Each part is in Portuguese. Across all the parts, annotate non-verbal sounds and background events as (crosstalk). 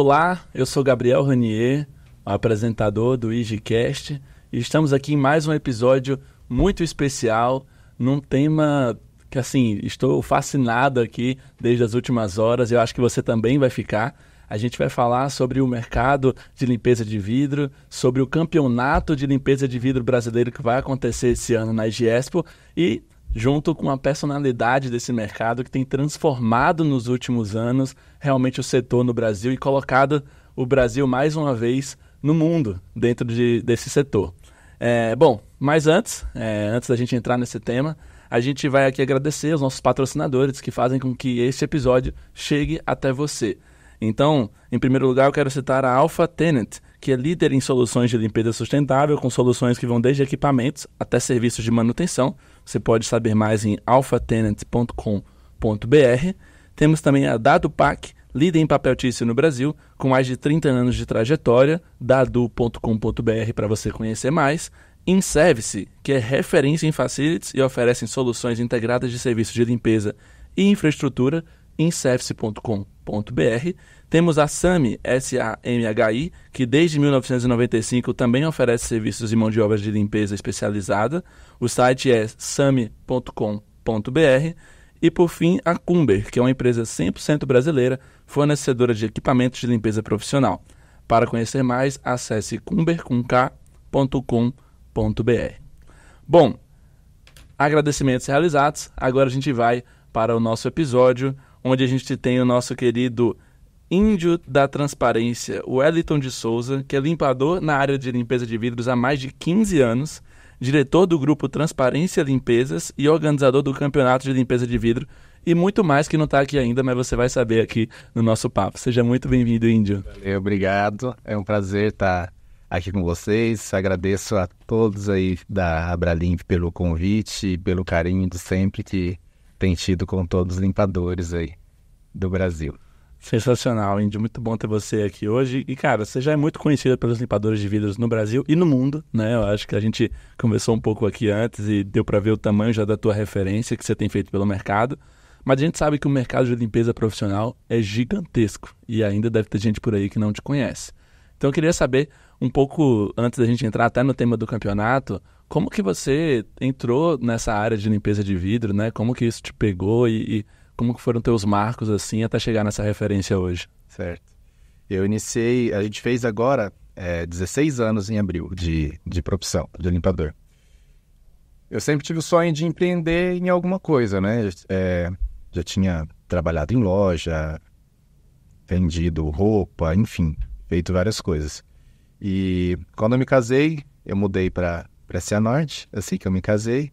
Olá, eu sou Gabriel Ranier, apresentador do IGCast, e estamos aqui em mais um episódio muito especial, num tema que, assim, estou fascinado aqui desde as últimas horas, eu acho que você também vai ficar. A gente vai falar sobre o mercado de limpeza de vidro, sobre o campeonato de limpeza de vidro brasileiro que vai acontecer esse ano na IGESPO e junto com a personalidade desse mercado que tem transformado nos últimos anos realmente o setor no Brasil e colocado o Brasil mais uma vez no mundo dentro de, desse setor. É, bom, mas antes, é, antes da gente entrar nesse tema, a gente vai aqui agradecer os nossos patrocinadores que fazem com que este episódio chegue até você. Então, em primeiro lugar, eu quero citar a Alpha Tenant, que é líder em soluções de limpeza sustentável, com soluções que vão desde equipamentos até serviços de manutenção, você pode saber mais em alfatenant.com.br. Temos também a DadoPac, líder em papel tício no Brasil, com mais de 30 anos de trajetória, dadu.com.br para você conhecer mais. InService, que é referência em facilities e oferece soluções integradas de serviços de limpeza e infraestrutura, inservice.com.br. Temos a SAMI, S-A-M-H-I, que desde 1995 também oferece serviços de mão de obra de limpeza especializada. O site é sami.com.br. E por fim, a Cumber, que é uma empresa 100% brasileira, fornecedora de equipamentos de limpeza profissional. Para conhecer mais, acesse cumber.com.br. Bom, agradecimentos realizados. Agora a gente vai para o nosso episódio, onde a gente tem o nosso querido índio da transparência, o Wellington de Souza, que é limpador na área de limpeza de vidros há mais de 15 anos diretor do grupo Transparência Limpezas e organizador do Campeonato de Limpeza de Vidro e muito mais que não está aqui ainda, mas você vai saber aqui no nosso papo. Seja muito bem-vindo, Índio. Valeu, obrigado. É um prazer estar tá aqui com vocês. Agradeço a todos aí da Abralimp pelo convite e pelo carinho de sempre que tem tido com todos os limpadores aí do Brasil. Sensacional, Índio. Muito bom ter você aqui hoje. E, cara, você já é muito conhecida pelos limpadores de vidros no Brasil e no mundo, né? Eu acho que a gente conversou um pouco aqui antes e deu para ver o tamanho já da tua referência que você tem feito pelo mercado. Mas a gente sabe que o mercado de limpeza profissional é gigantesco e ainda deve ter gente por aí que não te conhece. Então eu queria saber um pouco antes da gente entrar até no tema do campeonato, como que você entrou nessa área de limpeza de vidro, né? Como que isso te pegou e, e como que foram teus marcos assim até chegar nessa referência hoje? Certo. Eu iniciei, a gente fez agora é, 16 anos em abril de, de profissão, de limpador. Eu sempre tive o sonho de empreender em alguma coisa, né? É, já tinha trabalhado em loja, vendido roupa, enfim, feito várias coisas. E quando eu me casei, eu mudei para para Cianorte, assim que eu me casei.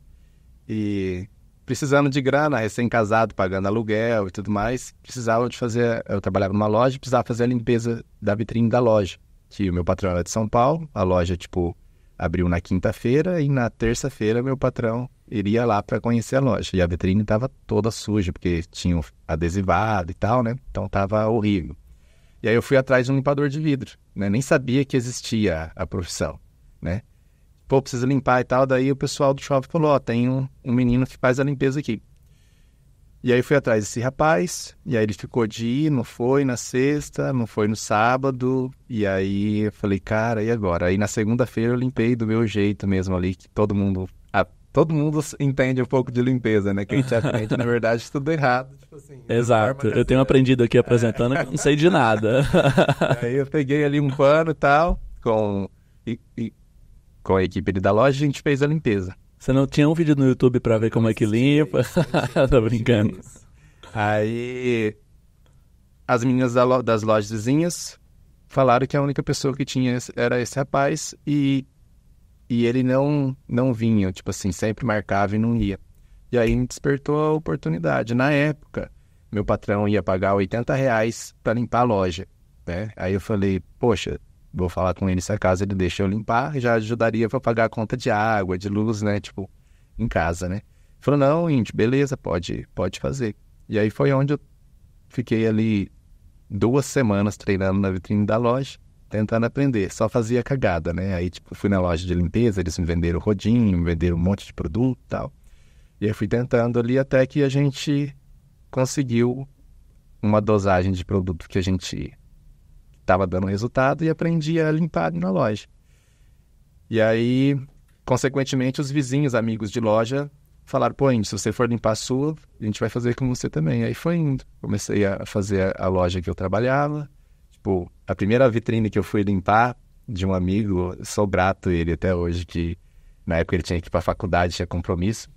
E precisando de grana, recém-casado, pagando aluguel e tudo mais, precisava de fazer. Eu trabalhava numa loja, precisava fazer a limpeza da vitrine da loja. Que o meu patrão era é de São Paulo, a loja, tipo, abriu na quinta-feira e na terça-feira meu patrão iria lá para conhecer a loja. E a vitrine estava toda suja, porque tinham adesivado e tal, né? Então tava horrível. E aí eu fui atrás de um limpador de vidro, né? Nem sabia que existia a profissão, né? pô, precisa limpar e tal. Daí o pessoal do shopping falou: Ó, oh, tem um, um menino que faz a limpeza aqui. E aí fui atrás desse rapaz, e aí ele ficou de ir, não foi na sexta, não foi no sábado, e aí eu falei, cara, e agora? Aí na segunda-feira eu limpei do meu jeito mesmo ali, que todo mundo. A, todo mundo entende um pouco de limpeza, né? Que a gente aprende, na verdade, é tudo errado. (laughs) Tipo assim, Exato. Eu tenho aprendido aqui apresentando é. que eu não sei de nada. (laughs) aí eu peguei ali um pano e tal, com. E, e com a equipe da loja, a gente fez a limpeza. Você não tinha um vídeo no YouTube para ver como é que limpa? (laughs) tô brincando. Aí as meninas da lo das lojas vizinhas falaram que a única pessoa que tinha era esse rapaz e, e ele não, não vinha, tipo assim, sempre marcava e não ia. E aí me despertou a oportunidade. Na época, meu patrão ia pagar 80 reais para limpar a loja, né? Aí eu falei, poxa, vou falar com ele se a casa ele deixa eu limpar, já ajudaria para pagar a conta de água, de luz, né? Tipo, em casa, né? Falou, não, índio, beleza, pode, pode fazer. E aí foi onde eu fiquei ali duas semanas treinando na vitrine da loja, tentando aprender. Só fazia cagada, né? Aí, tipo, fui na loja de limpeza, eles me venderam rodinho, me venderam um monte de produto e tal. E aí fui tentando ali até que a gente conseguiu uma dosagem de produto que a gente estava dando resultado e aprendi a limpar na loja. E aí, consequentemente, os vizinhos, amigos de loja, falaram: pô, Indy, se você for limpar a sua, a gente vai fazer com você também. Aí foi indo. Comecei a fazer a loja que eu trabalhava. Tipo, a primeira vitrine que eu fui limpar de um amigo, sou grato ele até hoje, que na época ele tinha que ir para a faculdade, tinha compromisso.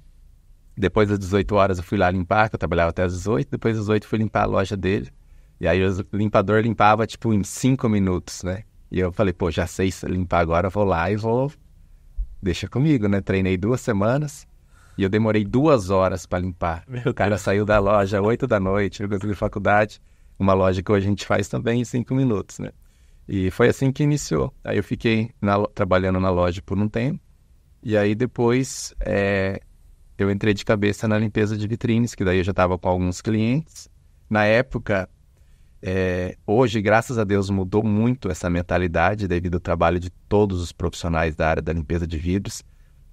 Depois das 18 horas eu fui lá limpar, que eu trabalhava até as 18. Depois das 18 fui limpar a loja dele. E aí o limpador limpava, tipo, em cinco minutos, né? E eu falei, pô, já sei limpar agora, vou lá e vou. Deixa comigo, né? Treinei duas semanas e eu demorei duas horas para limpar. Meu o cara Deus. saiu da loja oito da noite, eu consegui faculdade, uma loja que hoje a gente faz também em cinco minutos, né? E foi assim que iniciou. Aí eu fiquei na, trabalhando na loja por um tempo. E aí depois é, eu entrei de cabeça na limpeza de vitrines, que daí eu já estava com alguns clientes. Na época, é, hoje, graças a Deus, mudou muito essa mentalidade devido ao trabalho de todos os profissionais da área da limpeza de vidros.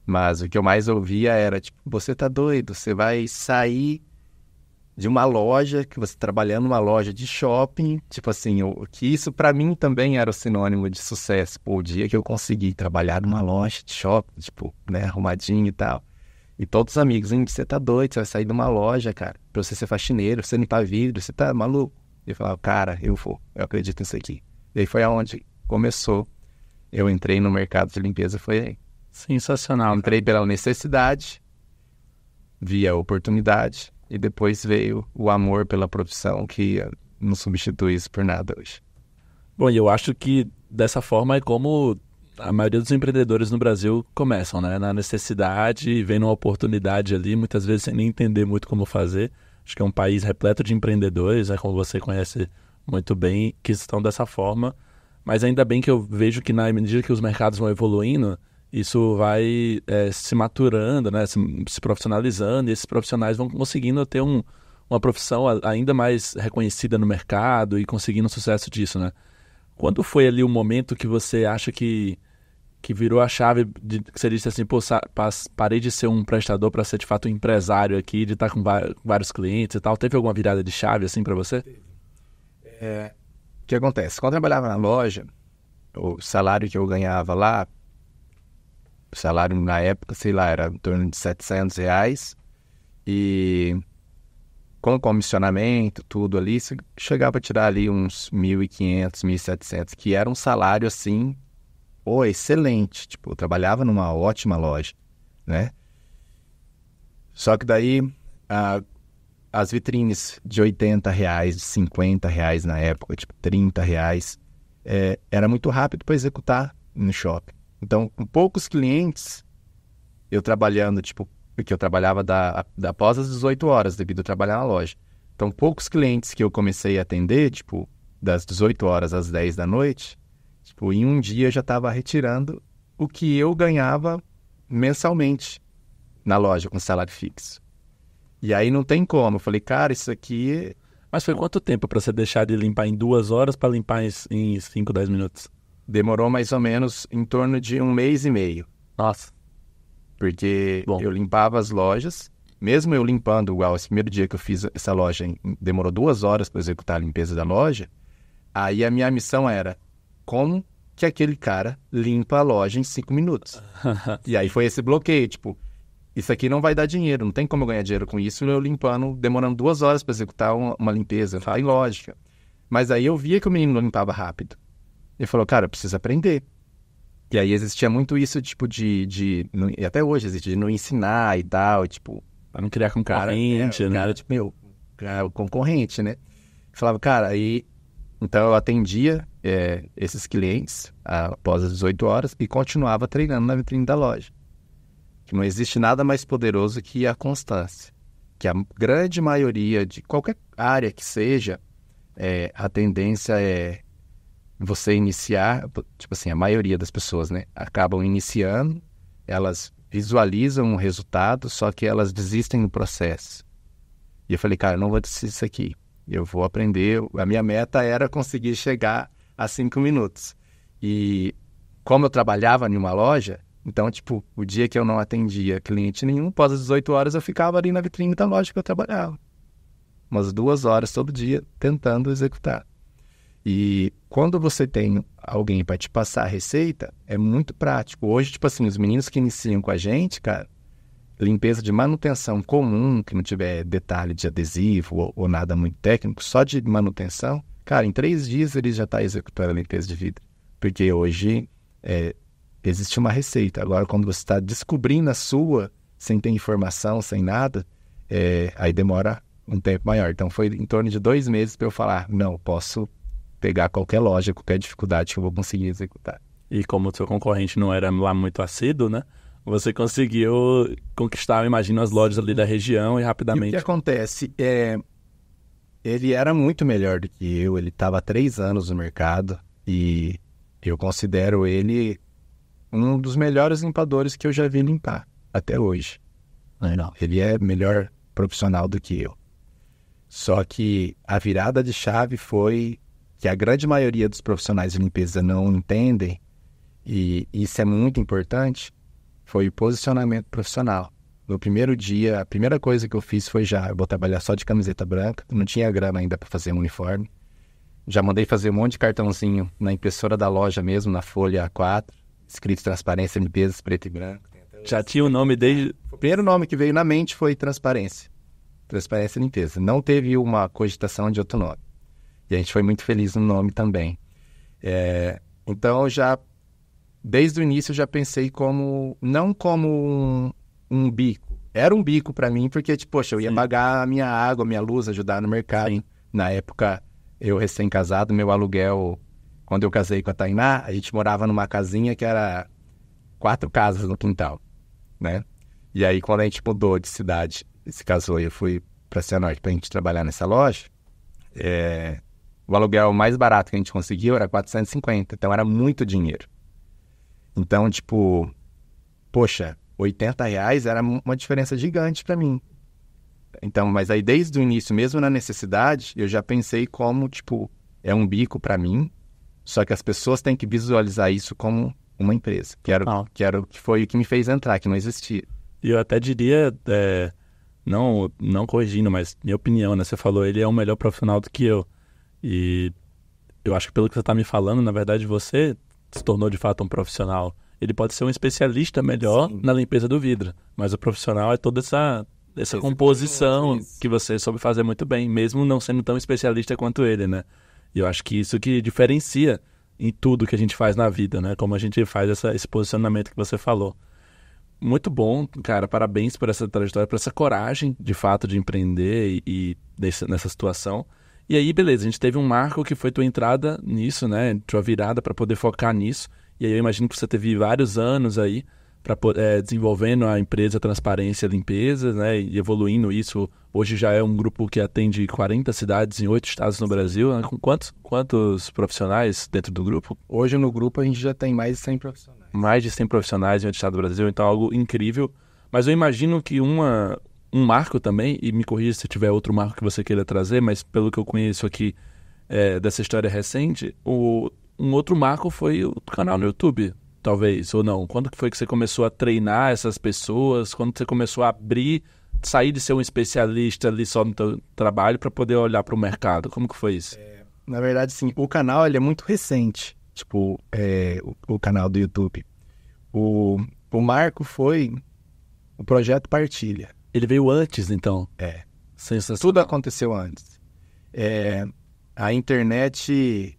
Mas o que eu mais ouvia era, tipo, você tá doido, você vai sair de uma loja, que você trabalhando numa loja de shopping, tipo assim, que isso para mim também era o sinônimo de sucesso. Pô, o dia que eu consegui trabalhar numa loja de shopping, tipo, né, arrumadinho e tal. E todos os amigos, hein, você tá doido, você vai sair de uma loja, cara, pra você ser faxineiro, você limpar vidro, você tá maluco e falava, cara, eu vou, eu acredito nisso aqui. E aí foi aonde começou. Eu entrei no mercado de limpeza, foi aí. Sensacional. Entrei pela necessidade, via oportunidade, e depois veio o amor pela profissão, que não substitui isso por nada hoje. Bom, e eu acho que dessa forma é como a maioria dos empreendedores no Brasil começam, né? Na necessidade, vem uma oportunidade ali, muitas vezes sem nem entender muito como fazer. Acho que é um país repleto de empreendedores, é como você conhece muito bem, que estão dessa forma. Mas ainda bem que eu vejo que na medida que os mercados vão evoluindo, isso vai é, se maturando, né? Se, se, profissionalizando, e esses profissionais vão conseguindo ter um, uma profissão ainda mais reconhecida no mercado e conseguindo o sucesso disso, né? Quando foi ali o momento que você acha que que virou a chave de, que você disse assim, pô, parei de ser um prestador para ser de fato um empresário aqui, de estar tá com vários clientes e tal. Teve alguma virada de chave assim para você? É, o que acontece? Quando eu trabalhava na loja, o salário que eu ganhava lá, o salário na época, sei lá, era em torno de 700 reais e com comissionamento, tudo ali, chegava a tirar ali uns 1.500, 1.700, que era um salário assim oh, excelente. Tipo, eu trabalhava numa ótima loja, né? Só que daí as vitrines de 80 reais, de 50 reais na época, tipo 30 reais, é, era muito rápido para executar no shopping. Então, com poucos clientes, eu trabalhando, tipo, porque eu trabalhava da, da, após as 18 horas devido a trabalhar na loja. Então, poucos clientes que eu comecei a atender, tipo, das 18 horas às 10 da noite, Tipo, em um dia já estava retirando o que eu ganhava mensalmente na loja com salário fixo. E aí não tem como. Eu falei, cara, isso aqui. Mas foi quanto tempo para você deixar de limpar em duas horas para limpar em 5, 10 minutos? Demorou mais ou menos em torno de um mês e meio. Nossa. Porque Bom. eu limpava as lojas, mesmo eu limpando, igual esse primeiro dia que eu fiz essa loja, demorou duas horas para executar a limpeza da loja. Aí a minha missão era como que aquele cara limpa a loja em cinco minutos? (laughs) e aí foi esse bloqueio, tipo, isso aqui não vai dar dinheiro, não tem como eu ganhar dinheiro com isso, eu limpando, demorando duas horas para executar uma, uma limpeza, tá lógica. Mas aí eu via que o menino limpava rápido. Ele falou, cara, eu preciso aprender. E aí existia muito isso, tipo, de. de no, e até hoje existe, de não ensinar e tal, e, tipo. Pra não criar com é, né? Cara, tipo, meu, é o concorrente, né? Falava, cara, aí. Então eu atendia é, esses clientes após as 18 horas e continuava treinando na vitrine da loja. Que não existe nada mais poderoso que a constância. Que a grande maioria de qualquer área que seja, é, a tendência é você iniciar, tipo assim, a maioria das pessoas, né, acabam iniciando, elas visualizam um resultado, só que elas desistem do processo. E eu falei, cara, eu não vou desistir disso aqui. Eu vou aprender. A minha meta era conseguir chegar a cinco minutos. E como eu trabalhava em uma loja, então, tipo, o dia que eu não atendia cliente nenhum, após as 18 horas eu ficava ali na vitrine da loja que eu trabalhava. Umas duas horas todo dia tentando executar. E quando você tem alguém para te passar a receita, é muito prático. Hoje, tipo assim, os meninos que iniciam com a gente, cara, limpeza de manutenção comum, que não tiver detalhe de adesivo ou, ou nada muito técnico, só de manutenção, Cara, em três dias ele já está executando a limpeza de vidro. Porque hoje é, existe uma receita. Agora, quando você está descobrindo a sua, sem ter informação, sem nada, é, aí demora um tempo maior. Então, foi em torno de dois meses para eu falar: não, posso pegar qualquer loja, qualquer dificuldade que eu vou conseguir executar. E como o seu concorrente não era lá muito assíduo, né? Você conseguiu conquistar, eu imagino, as lojas ali da região e rapidamente. E o que acontece? É, ele era muito melhor do que eu, ele estava há três anos no mercado e eu considero ele um dos melhores limpadores que eu já vi limpar até hoje. Não. Né? Ele é melhor profissional do que eu. Só que a virada de chave foi que a grande maioria dos profissionais de limpeza não entendem, e isso é muito importante, foi o posicionamento profissional. No primeiro dia, a primeira coisa que eu fiz foi já, eu vou trabalhar só de camiseta branca, não tinha grana ainda para fazer um uniforme. Já mandei fazer um monte de cartãozinho na impressora da loja mesmo, na folha A4, escrito transparência, limpeza, preto e branco. Já tinha o nome desde... O primeiro nome que veio na mente foi transparência. Transparência e limpeza. Não teve uma cogitação de outro nome. E a gente foi muito feliz no nome também. É... então, já desde o início, eu já pensei como, não como um um bico. Era um bico para mim, porque, tipo, poxa, eu ia Sim. pagar a minha água, a minha luz, ajudar no mercado. Sim. Na época, eu recém-casado, meu aluguel, quando eu casei com a Tainá, a gente morava numa casinha que era quatro casas no quintal, né? E aí, quando a gente mudou de cidade, se casou e eu fui para Cianorte para a gente trabalhar nessa loja, é... o aluguel mais barato que a gente conseguiu era 450, então era muito dinheiro. Então, tipo, poxa, 80 reais era uma diferença gigante para mim. Então, mas aí desde o início, mesmo na necessidade, eu já pensei como, tipo, é um bico para mim, só que as pessoas têm que visualizar isso como uma empresa. Quero, ah. quero que foi o que me fez entrar, que não existia. E eu até diria, é, não, não corrigindo, mas minha opinião, né? Você falou, ele é um melhor profissional do que eu. E eu acho que pelo que você está me falando, na verdade, você se tornou de fato um profissional ele pode ser um especialista melhor Sim. na limpeza do vidro, mas o profissional é toda essa essa composição é que você soube fazer muito bem, mesmo não sendo tão especialista quanto ele, né? E eu acho que isso que diferencia em tudo que a gente faz na vida, né? Como a gente faz essa, esse posicionamento que você falou. Muito bom, cara. Parabéns por essa trajetória, por essa coragem, de fato, de empreender e, e desse, nessa situação. E aí, beleza, a gente teve um marco que foi tua entrada nisso, né? Tua virada para poder focar nisso. E aí eu imagino que você teve vários anos aí para é, desenvolvendo a empresa Transparência Limpeza, né, e evoluindo isso. Hoje já é um grupo que atende 40 cidades em oito estados no Brasil. Né? Com quantos, quantos profissionais dentro do grupo? Hoje no grupo a gente já tem mais de 100 profissionais. Mais de 100 profissionais em oito estados do Brasil, então é algo incrível. Mas eu imagino que uma, um marco também, e me corrija se tiver outro marco que você queira trazer, mas pelo que eu conheço aqui é, dessa história recente, o, um outro marco foi o canal no YouTube, talvez, ou não? Quando foi que você começou a treinar essas pessoas? Quando você começou a abrir, sair de ser um especialista ali só no seu trabalho para poder olhar para o mercado? Como que foi isso? É, na verdade, sim, o canal ele é muito recente, tipo, é, o, o, canal do YouTube. O, o marco foi o projeto Partilha. Ele veio antes, então? É. Sensacional. Tudo aconteceu antes. É, a internet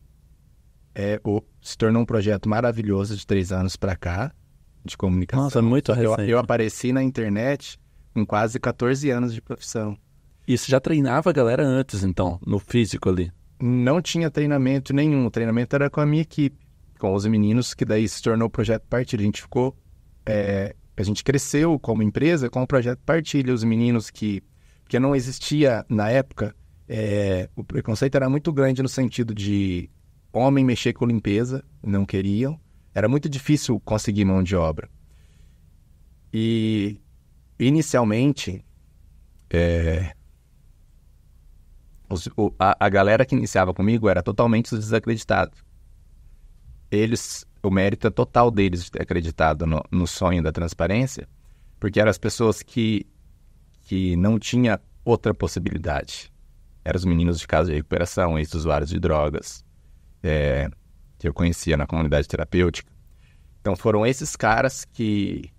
é o, se tornou um projeto maravilhoso de três anos para cá, de comunicação. Nossa, muito eu, recente. Eu, apareci na internet com quase 14 anos de profissão. Isso já treinava a galera antes, então, no físico ali? Não tinha treinamento nenhum. O treinamento era com a minha equipe, com os meninos, que daí se tornou o projeto Partilha. A gente ficou. É, a gente cresceu como empresa com o projeto Partilha. Os meninos que. Porque não existia, na época, é, o preconceito era muito grande no sentido de homem mexer com limpeza, não queriam. Era muito difícil conseguir mão de obra. E inicialmente, é... Os, o, a, a, galera que iniciava comigo era totalmente desacreditada. Eles, o mérito é total deles de ter acreditado no, no sonho da transparência, porque eram as pessoas que, que não tinha outra possibilidade. Eram os meninos de casa de recuperação, ex-usuários de drogas, é, que eu conhecia na comunidade terapêutica. Então foram esses caras que,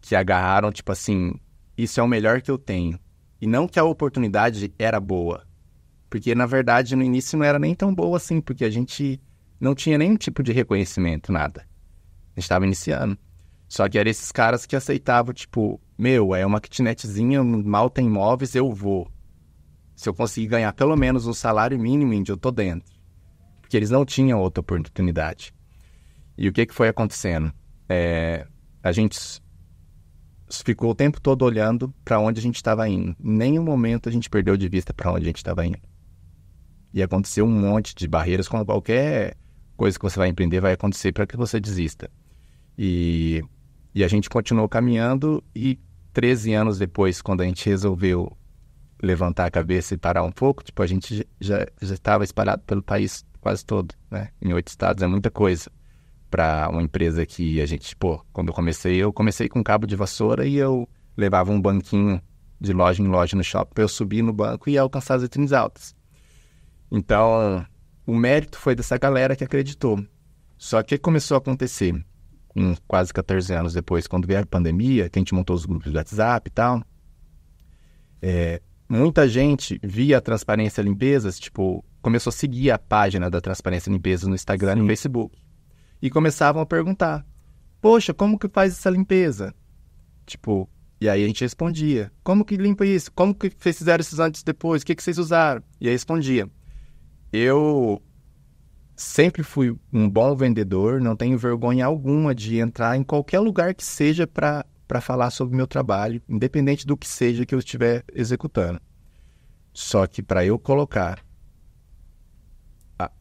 que agarraram, tipo assim, isso é o melhor que eu tenho. E não que a oportunidade era boa. Porque, na verdade, no início não era nem tão boa assim, porque a gente não tinha nenhum tipo de reconhecimento, nada. A gente estava iniciando. Só que eram esses caras que aceitavam, tipo, meu, é uma kitnetzinha, mal tem móveis, eu vou. Se eu conseguir ganhar pelo menos um salário mínimo, índio, eu tô dentro porque eles não tinham outra oportunidade. E o que, que foi acontecendo? É, a gente ficou o tempo todo olhando para onde a gente estava indo. Em nenhum momento a gente perdeu de vista para onde a gente estava indo. E aconteceu um monte de barreiras, como qualquer coisa que você vai empreender vai acontecer para que você desista. E, e a gente continuou caminhando e 13 anos depois, quando a gente resolveu levantar a cabeça e parar um pouco, tipo, a gente já estava espalhado pelo país quase todo, né? Em oito estados é muita coisa para uma empresa que a gente, pô, quando eu comecei, eu comecei com cabo de vassoura e eu levava um banquinho de loja em loja no shopping para eu subir no banco e alcançar as vitrines altas. Então, o mérito foi dessa galera que acreditou. Só que começou a acontecer um, quase 14 anos depois, quando veio a pandemia, que a gente montou os grupos do WhatsApp e tal. É, muita gente via a transparência limpezas, tipo, começou a seguir a página da Transparência e Limpeza no Instagram Sim. e no Facebook. E começavam a perguntar: Poxa, como que faz essa limpeza? Tipo, e aí a gente respondia: Como que limpa isso? Como que vocês fizeram esses antes e depois? O que, que vocês usaram? E aí respondia. Eu sempre fui um bom vendedor, não tenho vergonha alguma de entrar em qualquer lugar que seja para falar sobre o meu trabalho, independente do que seja que eu estiver executando. Só que para eu colocar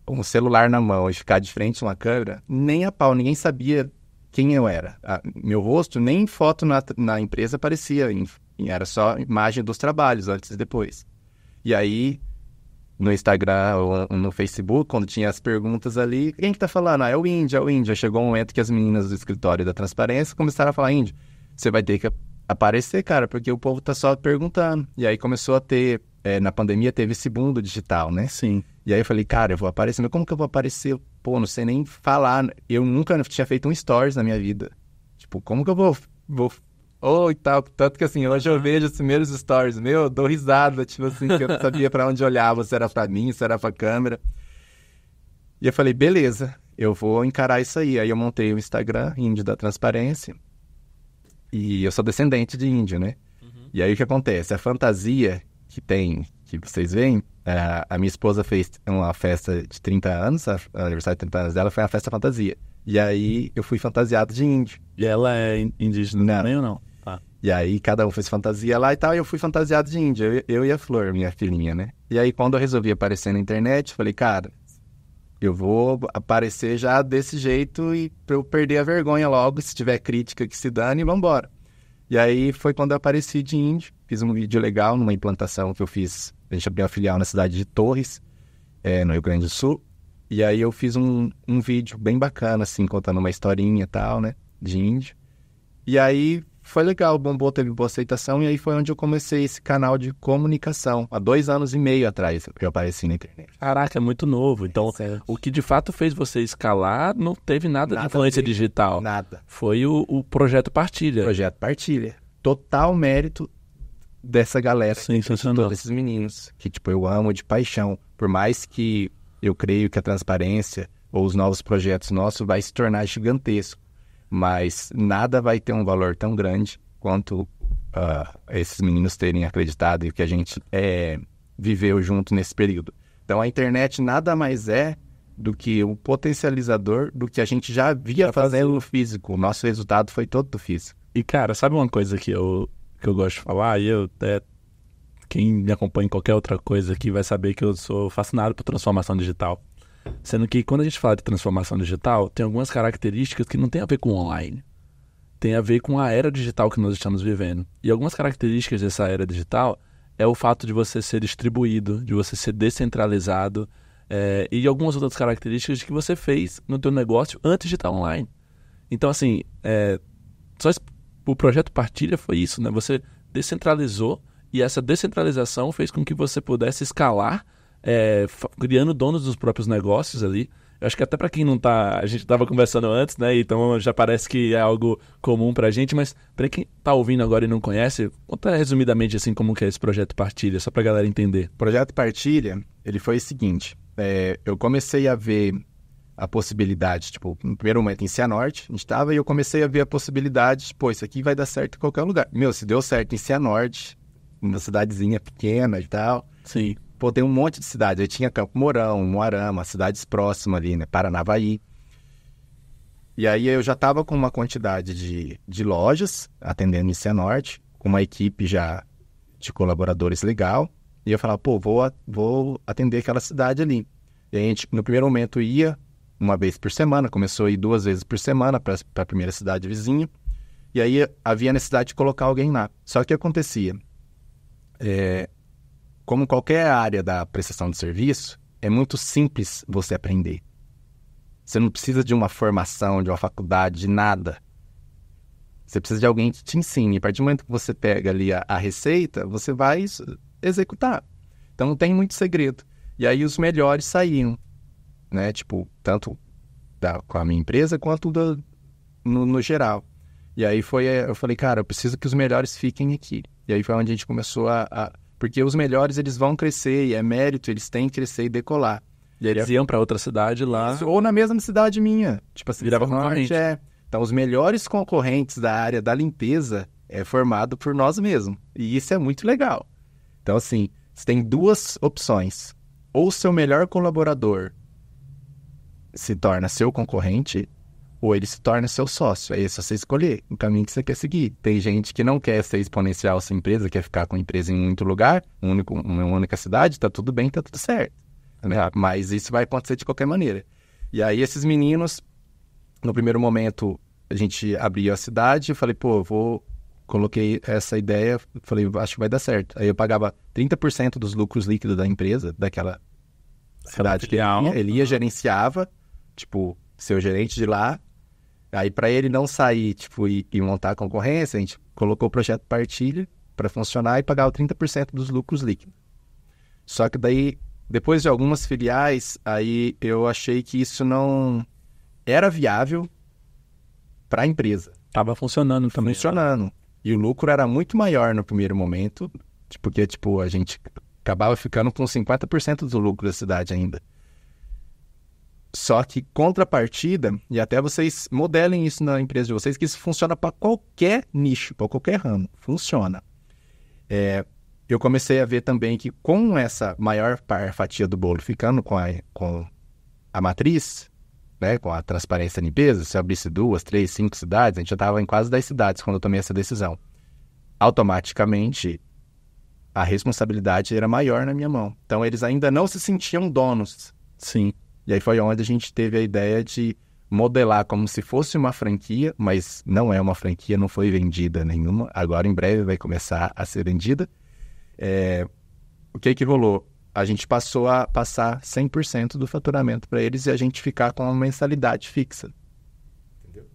um celular na mão e ficar de frente a uma câmera, nem a pau, ninguém sabia quem eu era. A, meu rosto, nem foto na, na empresa aparecia, em, era só imagem dos trabalhos, antes e depois. E aí, no Instagram ou no Facebook, quando tinha as perguntas ali, quem que tá falando? Ah, é o Índia, é o Índia. Chegou um momento que as meninas do escritório da transparência começaram a falar, Índia, você vai ter que aparecer, cara, porque o povo tá só perguntando. E aí começou a ter, é, na pandemia teve esse boom do digital, né? Sim. E aí eu falei, cara, eu vou aparecendo. Como que eu vou aparecer? Pô, não sei nem falar. Eu nunca tinha feito um stories na minha vida. Tipo, como que eu vou. vou... Oh, e tal. Tanto que assim, hoje eu vejo os primeiros stories, meu, eu dou risada, tipo assim, que eu não sabia para onde olhava, se era pra mim, se era pra câmera. E eu falei, beleza, eu vou encarar isso aí. Aí eu montei o Instagram, Índio da Transparência. E eu sou descendente de índio, né? Uhum. E aí o que acontece? A fantasia que tem que vocês veem, é, a minha esposa fez uma festa de 30 anos, a, aniversário de 30 anos dela foi uma festa fantasia. E aí eu fui fantasiado de índio. E ela é indígena não. também ou não? Tá. E aí cada um fez fantasia lá e tal, e eu fui fantasiado de índio, eu, eu e a Flor, minha filhinha, né? E aí quando eu resolvi aparecer na internet, falei, cara, eu vou aparecer já desse jeito e pra eu perder a vergonha logo, se tiver crítica que se dane, vambora. E aí foi quando eu apareci de índio, fiz um vídeo legal numa implantação que eu fiz a gente abriu a filial na cidade de Torres, é, no Rio Grande do Sul. E aí eu fiz um, um vídeo bem bacana, assim, contando uma historinha e tal, né? De índio. E aí foi legal, bombou, teve boa aceitação. E aí foi onde eu comecei esse canal de comunicação. Há dois anos e meio atrás eu apareci na internet. Caraca, é muito novo. É, então, é o que de fato fez você escalar não teve nada, nada de influência teve, digital. Nada. Foi o, o projeto Partilha. Projeto Partilha. Total mérito dessa galera. Sensacional. Todos esses meninos, que, tipo, eu amo de paixão. Por mais que eu creio que a transparência ou os novos projetos nossos vai se tornar gigantesco. Mas nada vai ter um valor tão grande quanto uh, esses meninos terem acreditado e o que a gente é, viveu junto nesse período. Então, a internet nada mais é do que o um potencializador do que a gente já via fazendo no físico. O nosso resultado foi todo do físico. E, cara, sabe uma coisa que eu que eu gosto de falar, e eu até. Quem me acompanha em qualquer outra coisa aqui vai saber que eu sou fascinado por transformação digital. Sendo que quando a gente fala de transformação digital, tem algumas características que não tem a ver com online. Tem a ver com a era digital que nós estamos vivendo. E algumas características dessa era digital é o fato de você ser distribuído, de você ser descentralizado é, e algumas outras características que você fez no teu negócio antes de estar online. Então, assim, é, só o projeto Partilha foi isso, né? Você descentralizou e essa descentralização fez com que você pudesse escalar, é, criando donos dos próprios negócios ali. Eu acho que até para quem não tá, a gente estava conversando antes, né? Então já parece que é algo comum para a gente, mas para quem tá ouvindo agora e não conhece, conta resumidamente assim como que é esse projeto Partilha, só para galera entender. O projeto Partilha, ele foi o seguinte: é, eu comecei a ver a possibilidade. Tipo, no primeiro momento em Cianorte, a gente estava e eu comecei a ver a possibilidade, pô, isso aqui vai dar certo em qualquer lugar. Meu, se deu certo em Cianorte, uma cidadezinha pequena e tal. Sim. Pô, tem um monte de cidade. Eu tinha Campo Mourão, Moarama, cidades próximas ali, né? Paranavaí. E aí eu já estava com uma quantidade de, de lojas atendendo em Cianorte, com uma equipe já de colaboradores legal. E eu falava, pô, vou, vou atender aquela cidade ali. E a gente, no primeiro momento, ia, uma vez por semana, começou a ir duas vezes por semana para a primeira cidade vizinha. E aí havia necessidade de colocar alguém lá. Só que acontecia, é, como qualquer área da prestação de serviço, é muito simples você aprender. Você não precisa de uma formação, de uma faculdade, de nada. Você precisa de alguém que te ensine. A partir do momento que você pega ali a, a receita, você vai executar. Então não tem muito segredo. E aí os melhores saíam né? Tipo, tanto da, com a minha empresa quanto no, no geral. E aí foi, é, eu falei, cara, eu preciso que os melhores fiquem aqui. E aí foi onde a gente começou a, a... porque os melhores eles vão crescer e é mérito, eles têm que crescer e decolar. E eles iam para outra cidade lá. Ou na mesma cidade minha. Tipo assim, virava concorrente. É. Então, os melhores concorrentes da área da limpeza é formado por nós mesmos. E isso é muito legal. Então, assim, você tem duas opções. Ou seu melhor colaborador se torna seu concorrente ou ele se torna seu sócio. é isso é você escolher o caminho que você quer seguir. Tem gente que não quer ser exponencial sua empresa, quer ficar com a empresa em muito lugar, um único, uma única cidade, tá tudo bem, tá tudo certo. Né? Mas isso vai acontecer de qualquer maneira. E aí esses meninos, no primeiro momento, a gente abriu a cidade, eu falei, pô, vou coloquei essa ideia, falei, acho que vai dar certo. Aí eu pagava 30% dos lucros líquidos da empresa, daquela cidade que ele ia, ele ia, gerenciava, tipo, ser o gerente de lá. Aí, para ele não sair, tipo, e, e, montar a concorrência, a gente colocou o projeto partilha para funcionar e pagar o 30% dos lucros líquidos. Só que daí, depois de algumas filiais, aí eu achei que isso não era viável para a empresa. Tava funcionando também. Funcionando. E o lucro era muito maior no primeiro momento, porque, tipo, a gente acabava ficando com 50% do lucro da cidade ainda. Só que contrapartida, e até vocês modelem isso na empresa de vocês, que isso funciona para qualquer nicho, para qualquer ramo. Funciona. É, eu comecei a ver também que com essa maior fatia do bolo ficando com a, com a matriz, né, com a transparência da limpeza, se eu abrisse duas, três, cinco cidades, a gente já estava em quase dez cidades quando eu tomei essa decisão. Automaticamente, a responsabilidade era maior na minha mão. Então, eles ainda não se sentiam donos. Sim. E aí foi onde a gente teve a ideia de modelar como se fosse uma franquia, mas não é uma franquia, não foi vendida nenhuma. Agora em breve vai começar a ser vendida. É... O que é que rolou? A gente passou a passar 100% do faturamento para eles e a gente ficar com uma mensalidade fixa. Entendeu?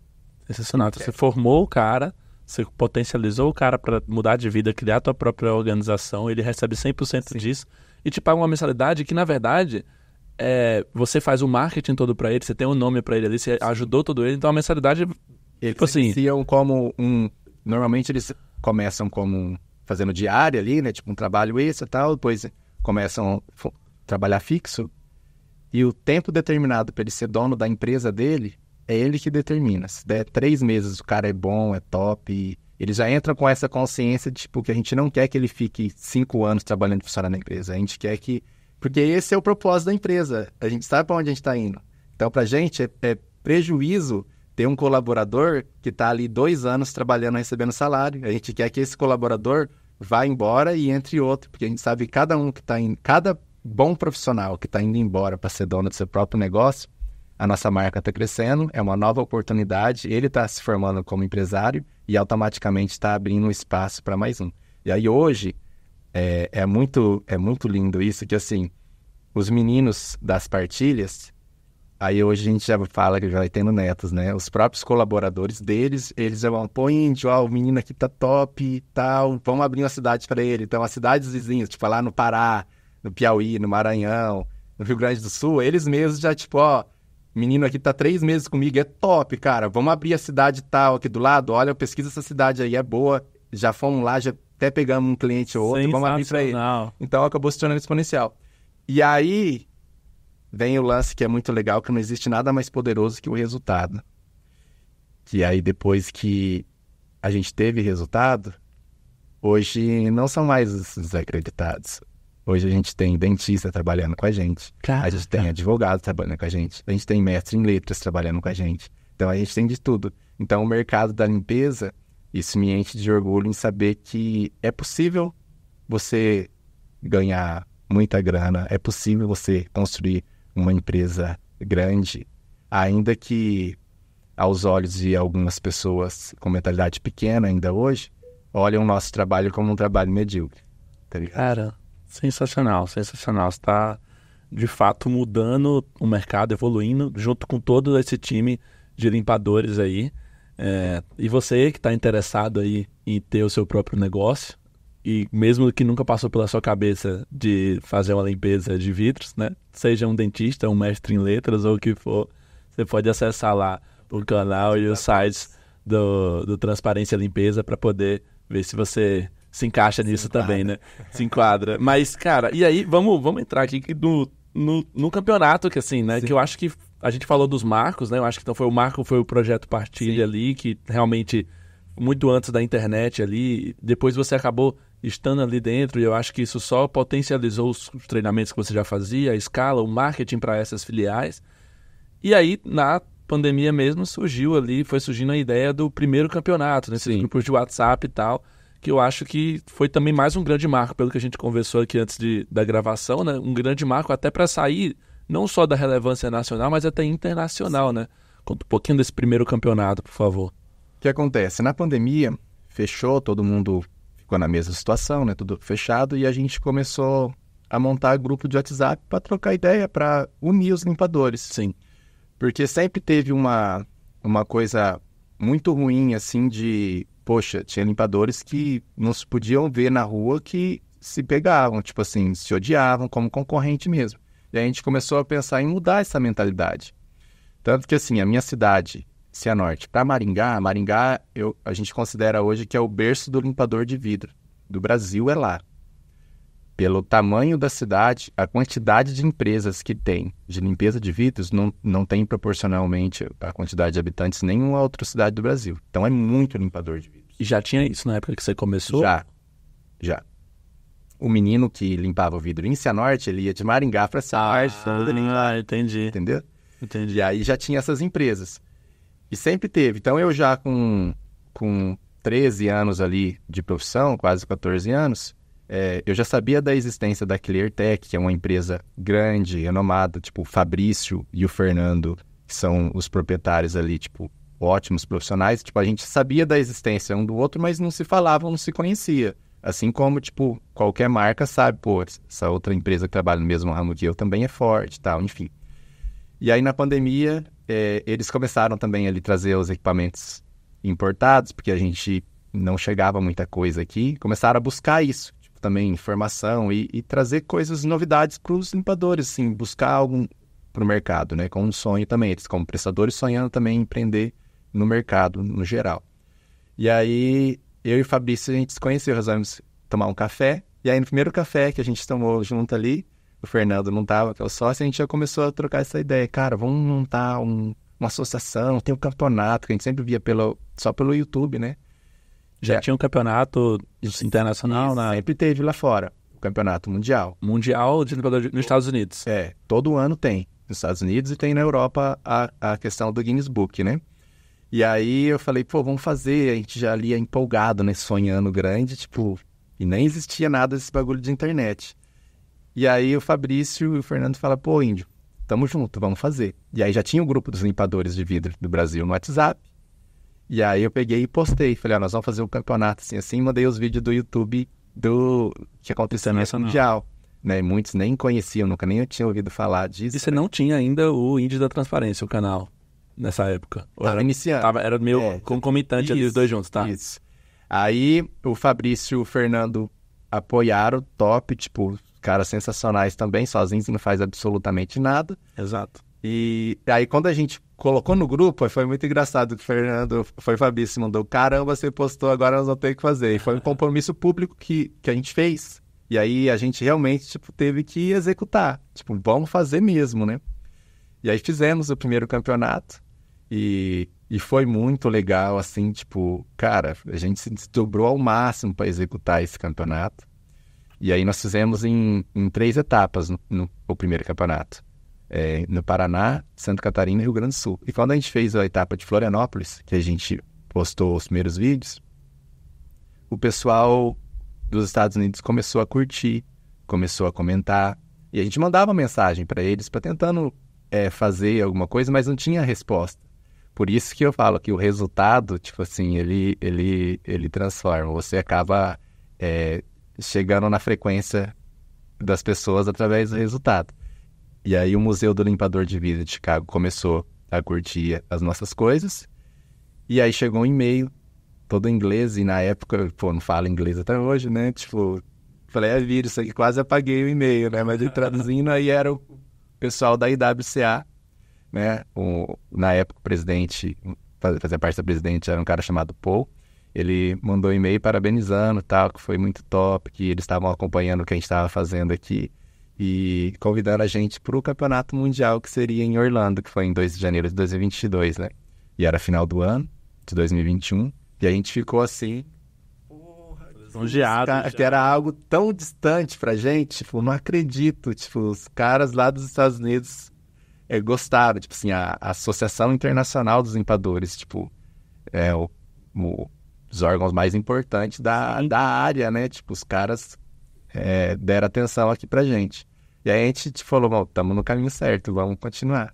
Sensacional. Então, é. você formou o cara, você potencializou o cara para mudar de vida, criar a tua própria organização, ele recebe 100% Sim. disso e te paga uma mensalidade que, na verdade, é, você faz o marketing todo para ele, você tem o um nome para ele ali, você ajudou todo ele, então a mensalidade. Eles tipo assim, iniciam como um. Normalmente eles começam como fazendo diária ali, né? Tipo um trabalho extra e tal, depois começam a trabalhar fixo. E o tempo determinado para ele ser dono da empresa dele é ele que determina. Se der três meses, o cara é bom, é top. Ele já entra com essa consciência de tipo, que a gente não quer que ele fique cinco anos trabalhando de funcionário na empresa. A gente quer que porque esse é o propósito da empresa. A gente sabe para onde a gente está indo. Então, para a gente, é, é, prejuízo ter um colaborador que está ali dois anos trabalhando, recebendo salário. A gente quer que esse colaborador vá embora e entre outro, porque a gente sabe que cada um que está indo, cada bom profissional que está indo embora para ser dono do seu próprio negócio, a nossa marca está crescendo, é uma nova oportunidade, ele está se formando como empresário e automaticamente está abrindo espaço para mais um. E aí hoje, é, é, muito, é muito lindo isso, que assim, os meninos das partilhas, aí hoje a gente já fala que já vai tendo netos, né? Os próprios colaboradores deles, eles vão, pô, índio, ó, o menino aqui tá top e tal, vamos abrir uma cidade para ele. Então, as cidades vizinhas, tipo lá no Pará, no Piauí, no Maranhão, no Rio Grande do Sul, eles mesmos já, tipo, ó, menino aqui tá três meses comigo, é top, cara. Vamos abrir a cidade tal aqui do lado, olha, pesquisa essa cidade aí, é boa. Já fomos lá, já até pegamos um cliente ou outro, vamos abrir para ele. Então acabou se tornando exponencial. E aí vem o lance que é muito legal, que não existe nada mais poderoso que o resultado. Que aí depois que a gente teve resultado, hoje não são mais os desacreditados. Hoje a gente tem dentista trabalhando com a gente. Claro. A gente tem advogado trabalhando com a gente. A gente tem mestre em letras trabalhando com a gente. Então a gente tem de tudo. Então o mercado da limpeza isso me enche de orgulho em saber que é possível você ganhar muita grana, é possível você construir uma empresa grande, ainda que aos olhos de algumas pessoas com mentalidade pequena ainda hoje, olham o nosso trabalho como um trabalho medíocre. Tá Cara, sensacional, sensacional. Você tá, de fato mudando o mercado, evoluindo, junto com todo esse time de limpadores aí. É, e você que está interessado aí em ter o seu próprio negócio, e mesmo que nunca passou pela sua cabeça de fazer uma limpeza de vidros, né? Seja um dentista, um mestre em letras ou o que for, você pode acessar lá o canal e os sites do, do Transparência Limpeza para poder ver se você se encaixa nisso se também, né? Se enquadra. Mas, cara, e aí vamos, vamos entrar aqui no, no, no campeonato, que assim, né? Sim. Que eu acho que a gente falou dos marcos, né? Eu acho que então foi o marco foi o projeto Partilha Sim. ali que realmente muito antes da internet ali, depois você acabou estando ali dentro e eu acho que isso só potencializou os treinamentos que você já fazia, a escala, o marketing para essas filiais. E aí na pandemia mesmo surgiu ali, foi surgindo a ideia do primeiro campeonato, nesses né? grupos de WhatsApp e tal, que eu acho que foi também mais um grande marco, pelo que a gente conversou aqui antes de, da gravação, né? Um grande marco até para sair não só da relevância nacional, mas até internacional, né? Conta um pouquinho desse primeiro campeonato, por favor. O que acontece? Na pandemia, fechou, todo mundo ficou na mesma situação, né? Tudo fechado, e a gente começou a montar grupo de WhatsApp para trocar ideia, para unir os limpadores. Sim. Porque sempre teve uma, uma coisa muito ruim, assim, de. Poxa, tinha limpadores que não se podiam ver na rua que se pegavam, tipo assim, se odiavam como concorrente mesmo. E a gente começou a pensar em mudar essa mentalidade. Tanto que, assim, a minha cidade, Cianorte, para Maringá, Maringá eu, a gente considera hoje que é o berço do limpador de vidro. Do Brasil é lá. Pelo tamanho da cidade, a quantidade de empresas que tem de limpeza de vidros não, não tem proporcionalmente a quantidade de habitantes nenhuma outra cidade do Brasil. Então é muito limpador de vidros. E já tinha isso na época que você começou? Já. Já o menino que limpava o vidro em Cianorte, ele ia de Maringá para Cianorte. Ah, entendi. Entendeu? Entendi. E aí já tinha essas empresas. E sempre teve. Então eu já com, com 13 anos ali de profissão, quase 14 anos, é, eu já sabia da existência da ClearTech, que é uma empresa grande, renomada, tipo o Fabrício e o Fernando, que são os proprietários ali, tipo, ótimos profissionais. Tipo, a gente sabia da existência um do outro, mas não se falavam, não se conhecia. Assim como, tipo, qualquer marca sabe, pô, essa outra empresa que trabalha no mesmo ramo que eu também é forte e tal, enfim. E aí, na pandemia, é, eles começaram também ali trazer os equipamentos importados, porque a gente não chegava muita coisa aqui. Começaram a buscar isso, tipo, também informação e, e trazer coisas, novidades para os limpadores, assim, buscar algum para o mercado, né? Com um sonho também, eles como prestadores sonhando também empreender no mercado no geral. E aí eu e o Fabrício, a gente se conheceu, resolvemos tomar um café. E aí, no primeiro café que a gente tomou junto ali, o Fernando não tava, que é o sócio, a gente já começou a trocar essa ideia. Cara, vamos montar um, uma associação, tem um campeonato que a gente sempre via pelo, só pelo YouTube, né? Já é. tinha um campeonato internacional, na... Né? Sempre teve lá fora, o campeonato mundial. Mundial de nos Estados Unidos. É, todo ano tem. Nos Estados Unidos e tem na Europa a, a questão do Guinness Book, né? E aí eu falei, pô, vamos fazer. A gente já ali é empolgado, né? Sonhando grande, tipo, e nem existia nada desse bagulho de internet. E aí o Fabrício e o Fernando fala, pô, índio, tamo junto, vamos fazer. E aí já tinha o um grupo dos limpadores de vidro do Brasil no WhatsApp. E aí eu peguei e postei. Falei, ó, ah, nós vamos fazer um campeonato assim, assim, mandei os vídeos do YouTube do que aconteceu no Mundial. Né? Muitos nem conheciam, nunca nem eu tinha ouvido falar disso. E você né? não tinha ainda o Índio da Transparência, o canal nessa época. tava tá, era, iniciando. Tava, era meio é, tá. concomitante isso, dois juntos, tá? Isso. Aí o Fabrício e o Fernando apoiaram, top, tipo, caras sensacionais também, sozinhos não faz absolutamente nada. Exato. E aí quando a gente colocou no grupo, foi muito engraçado que o Fernando, foi o Fabrício, mandou, caramba, você postou, agora nós vamos ter que fazer. E foi um compromisso público que, que a gente fez. E aí a gente realmente, tipo, teve que executar. Tipo, vamos fazer mesmo, né? E aí fizemos o primeiro campeonato. E, e foi muito legal, assim, tipo, cara, a gente se dobrou ao máximo para executar esse campeonato. E aí nós fizemos em, em três etapas no, no, o primeiro campeonato. É, no Paraná, Santa Catarina e Rio Grande do Sul. E quando a gente fez a etapa de Florianópolis, que a gente postou os primeiros vídeos, o pessoal dos Estados Unidos começou a curtir, começou a comentar. E a gente mandava mensagem para eles, para tentando é, fazer alguma coisa, mas não tinha resposta. Por isso que eu falo que o resultado, tipo assim, ele, ele, ele transforma. Você acaba é, chegando na frequência das pessoas através do resultado. E aí o Museu do Limpador de Vida de Chicago começou a curtir as nossas coisas. E aí chegou um e-mail, todo em inglês, e na época, pô, não falo inglês até hoje, né? Tipo, falei, é vírus, aqui quase apaguei o e-mail, né? Mas traduzindo, aí era o pessoal da IWCA né? O, na época, o presidente, fazia parte da presidente, era um cara chamado Paul. Ele mandou um e-mail parabenizando, tal, que foi muito top, que eles estavam acompanhando o que a gente estava fazendo aqui e convidaram a gente para o campeonato mundial que seria em Orlando, que foi em 2 de janeiro de 2022, né? E era final do ano de 2021 e a gente ficou assim Songeado. Que era algo tão distante pra gente, tipo, não acredito. Tipo, os caras lá dos Estados Unidos é, gostava, tipo assim, a, a, Associação Internacional dos Limpadores, tipo, é o, o, os órgãos mais importantes da, da área, né? Tipo, os caras é, deram atenção aqui pra gente. E aí a gente tipo, falou, estamos no caminho certo, vamos continuar.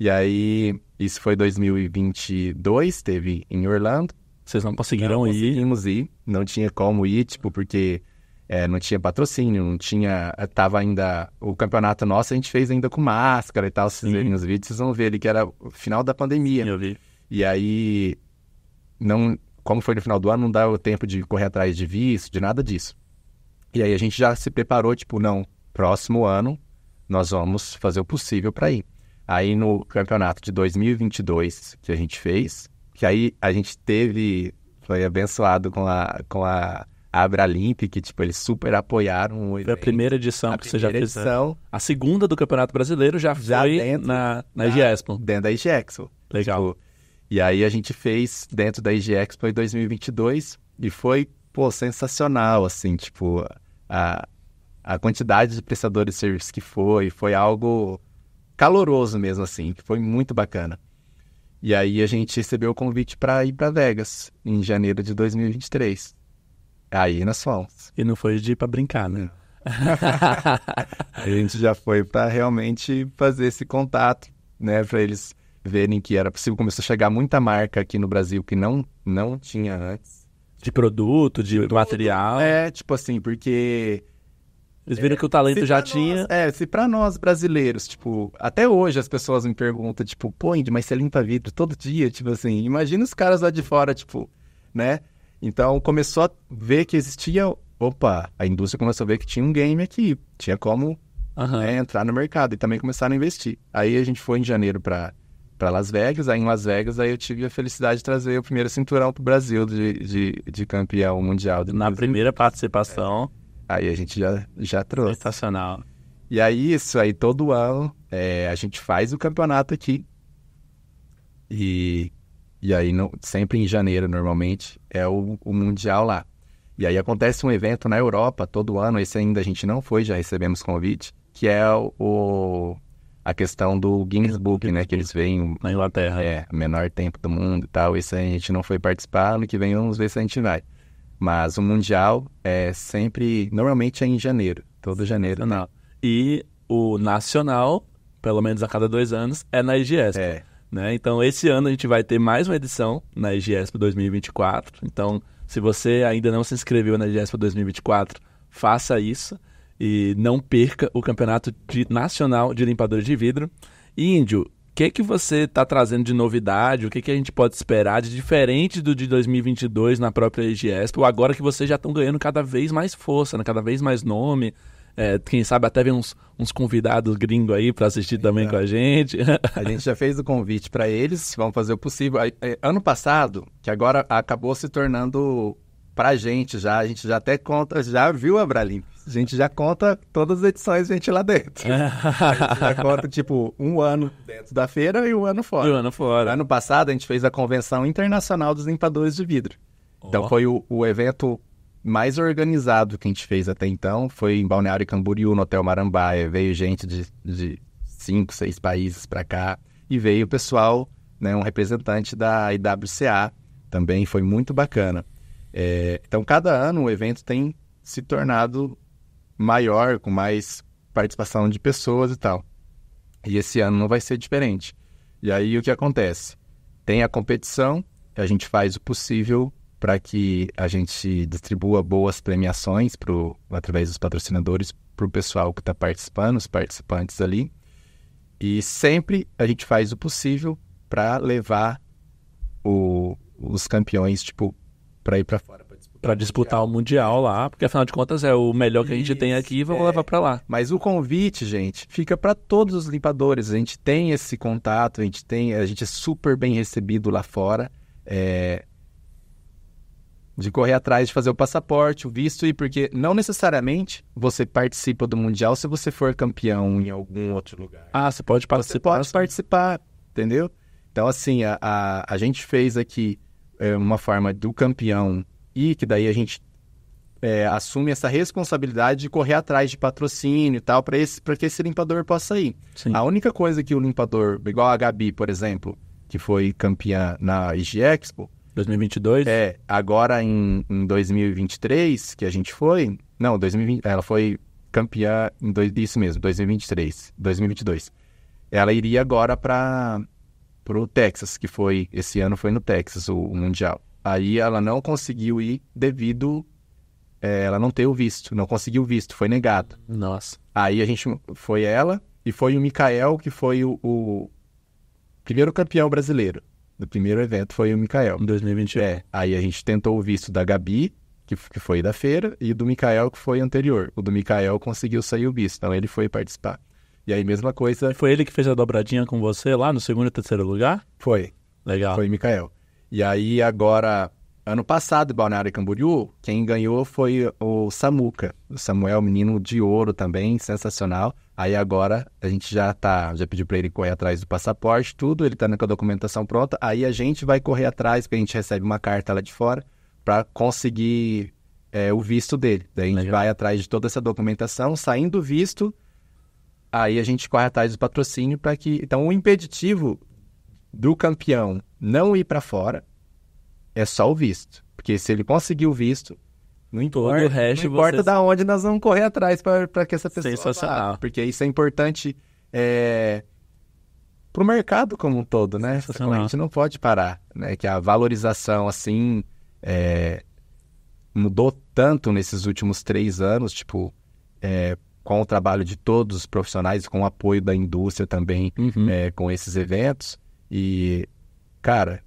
E aí, isso foi 2022, teve em Orlando. Vocês não conseguiram não ir? Conseguimos ir, não tinha como ir, tipo, porque é, não tinha patrocínio, não tinha. Eh, tava ainda. O campeonato nosso a gente fez ainda com máscara e tal. Se vocês verem os vídeos, vocês vão ver ali que era o final da pandemia. Sim, eu vi. E aí. Não, como foi no final do ano, não dá o tempo de correr atrás de visto, de nada disso. E aí a gente já se preparou, tipo, não, próximo ano nós vamos fazer o possível para ir. Aí no campeonato de 2022 que a gente fez, que aí a gente teve, foi abençoado com a, com a Abra Limpe que tipo, eles super apoiaram o evento. Foi a primeira edição a que primeira você já fez. Né? Edição, A segunda do Campeonato Brasileiro já, já foi dentro, na, na, na IGEXPO. Dentro da IGEXPO. Legal. Tipo, e aí a gente fez dentro da IGEXPO em 2022 e foi, pô, sensacional, assim, tipo, a, a quantidade de prestadores de serviços que foi, foi algo caloroso mesmo, assim, que foi muito bacana. E aí a gente recebeu o convite para ir para Vegas em janeiro de 2023. Aí nas fomos. E não foi de ir pra brincar, né? (laughs) a gente já foi para realmente fazer esse contato, né? Para eles verem que era possível. Começou a chegar muita marca aqui no Brasil que não, não tinha antes. De produto, de material. É, tipo assim, porque. Eles viram é, que o talento já tinha. Nós, é, se para nós brasileiros, tipo, até hoje as pessoas me perguntam, tipo, pô, Indy, mas você limpa vidro todo dia? Tipo assim, imagina os caras lá de fora, tipo, né? Então começou a ver que existia. Opa, a indústria começou a ver que tinha um game aqui, tinha como uhum. né, entrar no mercado e também começaram a investir. Aí a gente foi em janeiro para para Las Vegas, aí em Las Vegas aí eu tive a felicidade de trazer o primeiro cinturão para o Brasil de, de, de, campeão mundial. De Na Brasil. primeira participação. É. Aí a gente já, já trouxe. Sensacional. E aí isso aí todo ano é, a gente faz o campeonato aqui e e aí, no, sempre em janeiro, normalmente, é o, o Mundial lá. E aí acontece um evento na Europa todo ano, esse ainda a gente não foi, já recebemos convite, que é o, o a questão do Guinness Book, né? Que eles veem na Inglaterra. É, menor tempo do mundo e tal. Esse a gente não foi participar, ano que vem vamos ver se a gente vai. Mas o Mundial é sempre, normalmente é em janeiro, todo janeiro. Nacional. E o Nacional, pelo menos a cada dois anos, é na IGS. É. Né? Então, esse ano a gente vai ter mais uma edição na IGESP 2024. Então, se você ainda não se inscreveu na IGESP 2024, faça isso e não perca o Campeonato de, Nacional de Limpadores de Vidro. E, Índio, o que, que você está trazendo de novidade? O que, que a gente pode esperar de diferente do de 2022 na própria IGESP? Ou agora que vocês já estão ganhando cada vez mais força, né? cada vez mais nome? É, quem sabe até vem uns, uns convidados gringos aí para assistir também é. com a gente. (laughs) a gente já fez o convite para eles, vamos fazer o possível. É, ano passado, que agora acabou se tornando pra gente já, a gente já até conta, já viu a Bralim. A gente já conta todas as edições, a gente lá dentro. É. a gente já conta, tipo, um ano dentro da feira e um ano fora. Um ano fora. Ano passado, a gente fez a Convenção Internacional dos Limpadores de Vidro. Oh. Então, foi o, o evento mais organizado que a gente fez até então foi em Balneário Camboriú, no Hotel Marambaia. Veio gente de, de cinco, seis países para cá e veio o pessoal, né, um representante da IWCA também, foi muito bacana. É, então, cada ano o evento tem se tornado maior, com mais participação de pessoas e tal. E esse ano não vai ser diferente. E aí o que acontece? Tem a competição, a gente faz o possível para que a gente distribua boas premiações pro, através dos patrocinadores para o pessoal que está participando, os participantes ali. E sempre a gente faz o possível para levar o, os campeões, tipo, para ir para fora. Para disputar, o Mundial lá, porque afinal de contas é o melhor que a gente Isso, tem aqui e vamos é. levar para lá. Mas o convite, gente, fica para todos os limpadores. A gente tem esse contato, a gente tem, a gente é super bem recebido lá fora. É, de correr atrás de fazer o passaporte, o visto, e porque não necessariamente você participa do Mundial se você for campeão em algum outro lugar. Ah, você pode participar. Você pode participar, entendeu? Então, assim, a, a, a gente fez aqui é, uma forma do campeão e que daí a gente é, assume essa responsabilidade de correr atrás de patrocínio e tal, para que esse limpador possa ir. Sim. A única coisa que o limpador, igual a Gabi, por exemplo, que foi campeã na IG Expo, 2022? É, agora em, em 2023 que a gente foi. Não, 2020, ela foi campeã em dois, isso mesmo, 2023, 2022. Ela iria agora para o Texas, que foi esse ano foi no Texas o, o mundial. Aí ela não conseguiu ir devido é, ela não ter o visto, não conseguiu o visto, foi negado. Nossa. Aí a gente foi ela e foi o Mikael que foi o, o primeiro campeão brasileiro. No primeiro evento foi o Mikael. Em 2021. É, aí a gente tentou o visto da Gabi, que, que foi da feira, e do Mikael, que foi anterior. O do Mikael conseguiu sair o visto, então ele foi participar. E aí, mesma coisa. Foi ele que fez a dobradinha com você lá no segundo e terceiro lugar? Foi. Legal. Foi o Mikael. E aí, agora, Ano passado, Balneário Camboriú, quem ganhou foi o Samuca. O Samuel, menino de ouro também, sensacional. Aí agora a gente já tá, já pediu para ele correr atrás do passaporte, tudo, ele tá com a documentação pronta. Aí a gente vai correr atrás, porque a gente recebe uma carta lá de fora para conseguir é, o visto dele. Daí a gente Legal. vai atrás de toda essa documentação, saindo o visto, aí a gente corre atrás do patrocínio para que. Então, o impeditivo do campeão não ir para fora é só o visto. Porque se ele conseguir o visto, não importa, o resto não importa da onde nós vamos correr atrás para que essa pessoa Sensacional. Vá, porque isso é importante é, para o mercado como um todo, né? A gente não pode parar, né? Que a valorização, assim, é, mudou tanto nesses últimos três anos, tipo, é, com o trabalho de todos os profissionais, com o apoio da indústria também, uhum. é, com esses eventos. E, cara,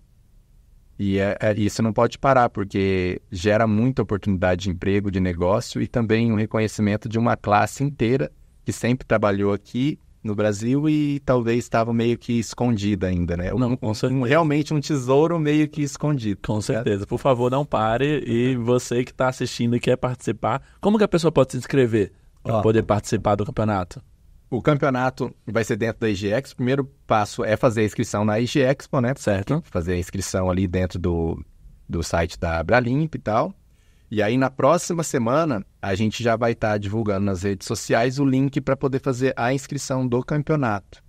e é, é, isso não pode parar, porque gera muita oportunidade de emprego, de negócio e também um reconhecimento de uma classe inteira que sempre trabalhou aqui no Brasil e talvez estava meio que escondida ainda, né? Não, com certeza. realmente um tesouro meio que escondido. Com certeza. Por favor, não pare. E você que está assistindo e quer participar, como que a pessoa pode se inscrever para poder participar do campeonato? o campeonato vai ser dentro da IGX. O primeiro passo é fazer a inscrição na IGX, né? Certo. Fazer a inscrição ali dentro do, do site da Abralimp e tal. E aí, na próxima semana, a gente já vai estar tá divulgando nas redes sociais o link para poder fazer a inscrição do campeonato.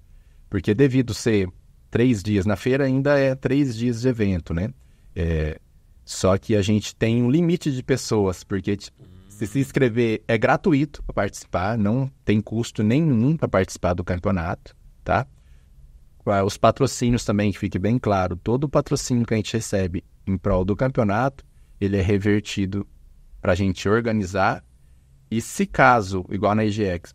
Porque, devido ser três dias na feira, ainda é três dias de evento, né? É... Só que a gente tem um limite de pessoas, porque tipo, se se inscrever, é gratuito para participar, não tem custo nenhum para participar do campeonato, tá? Ah, os patrocínios também, que fique bem claro, todo o patrocínio que a gente recebe em prol do campeonato, ele é revertido para a gente organizar. E se caso, igual na IGX,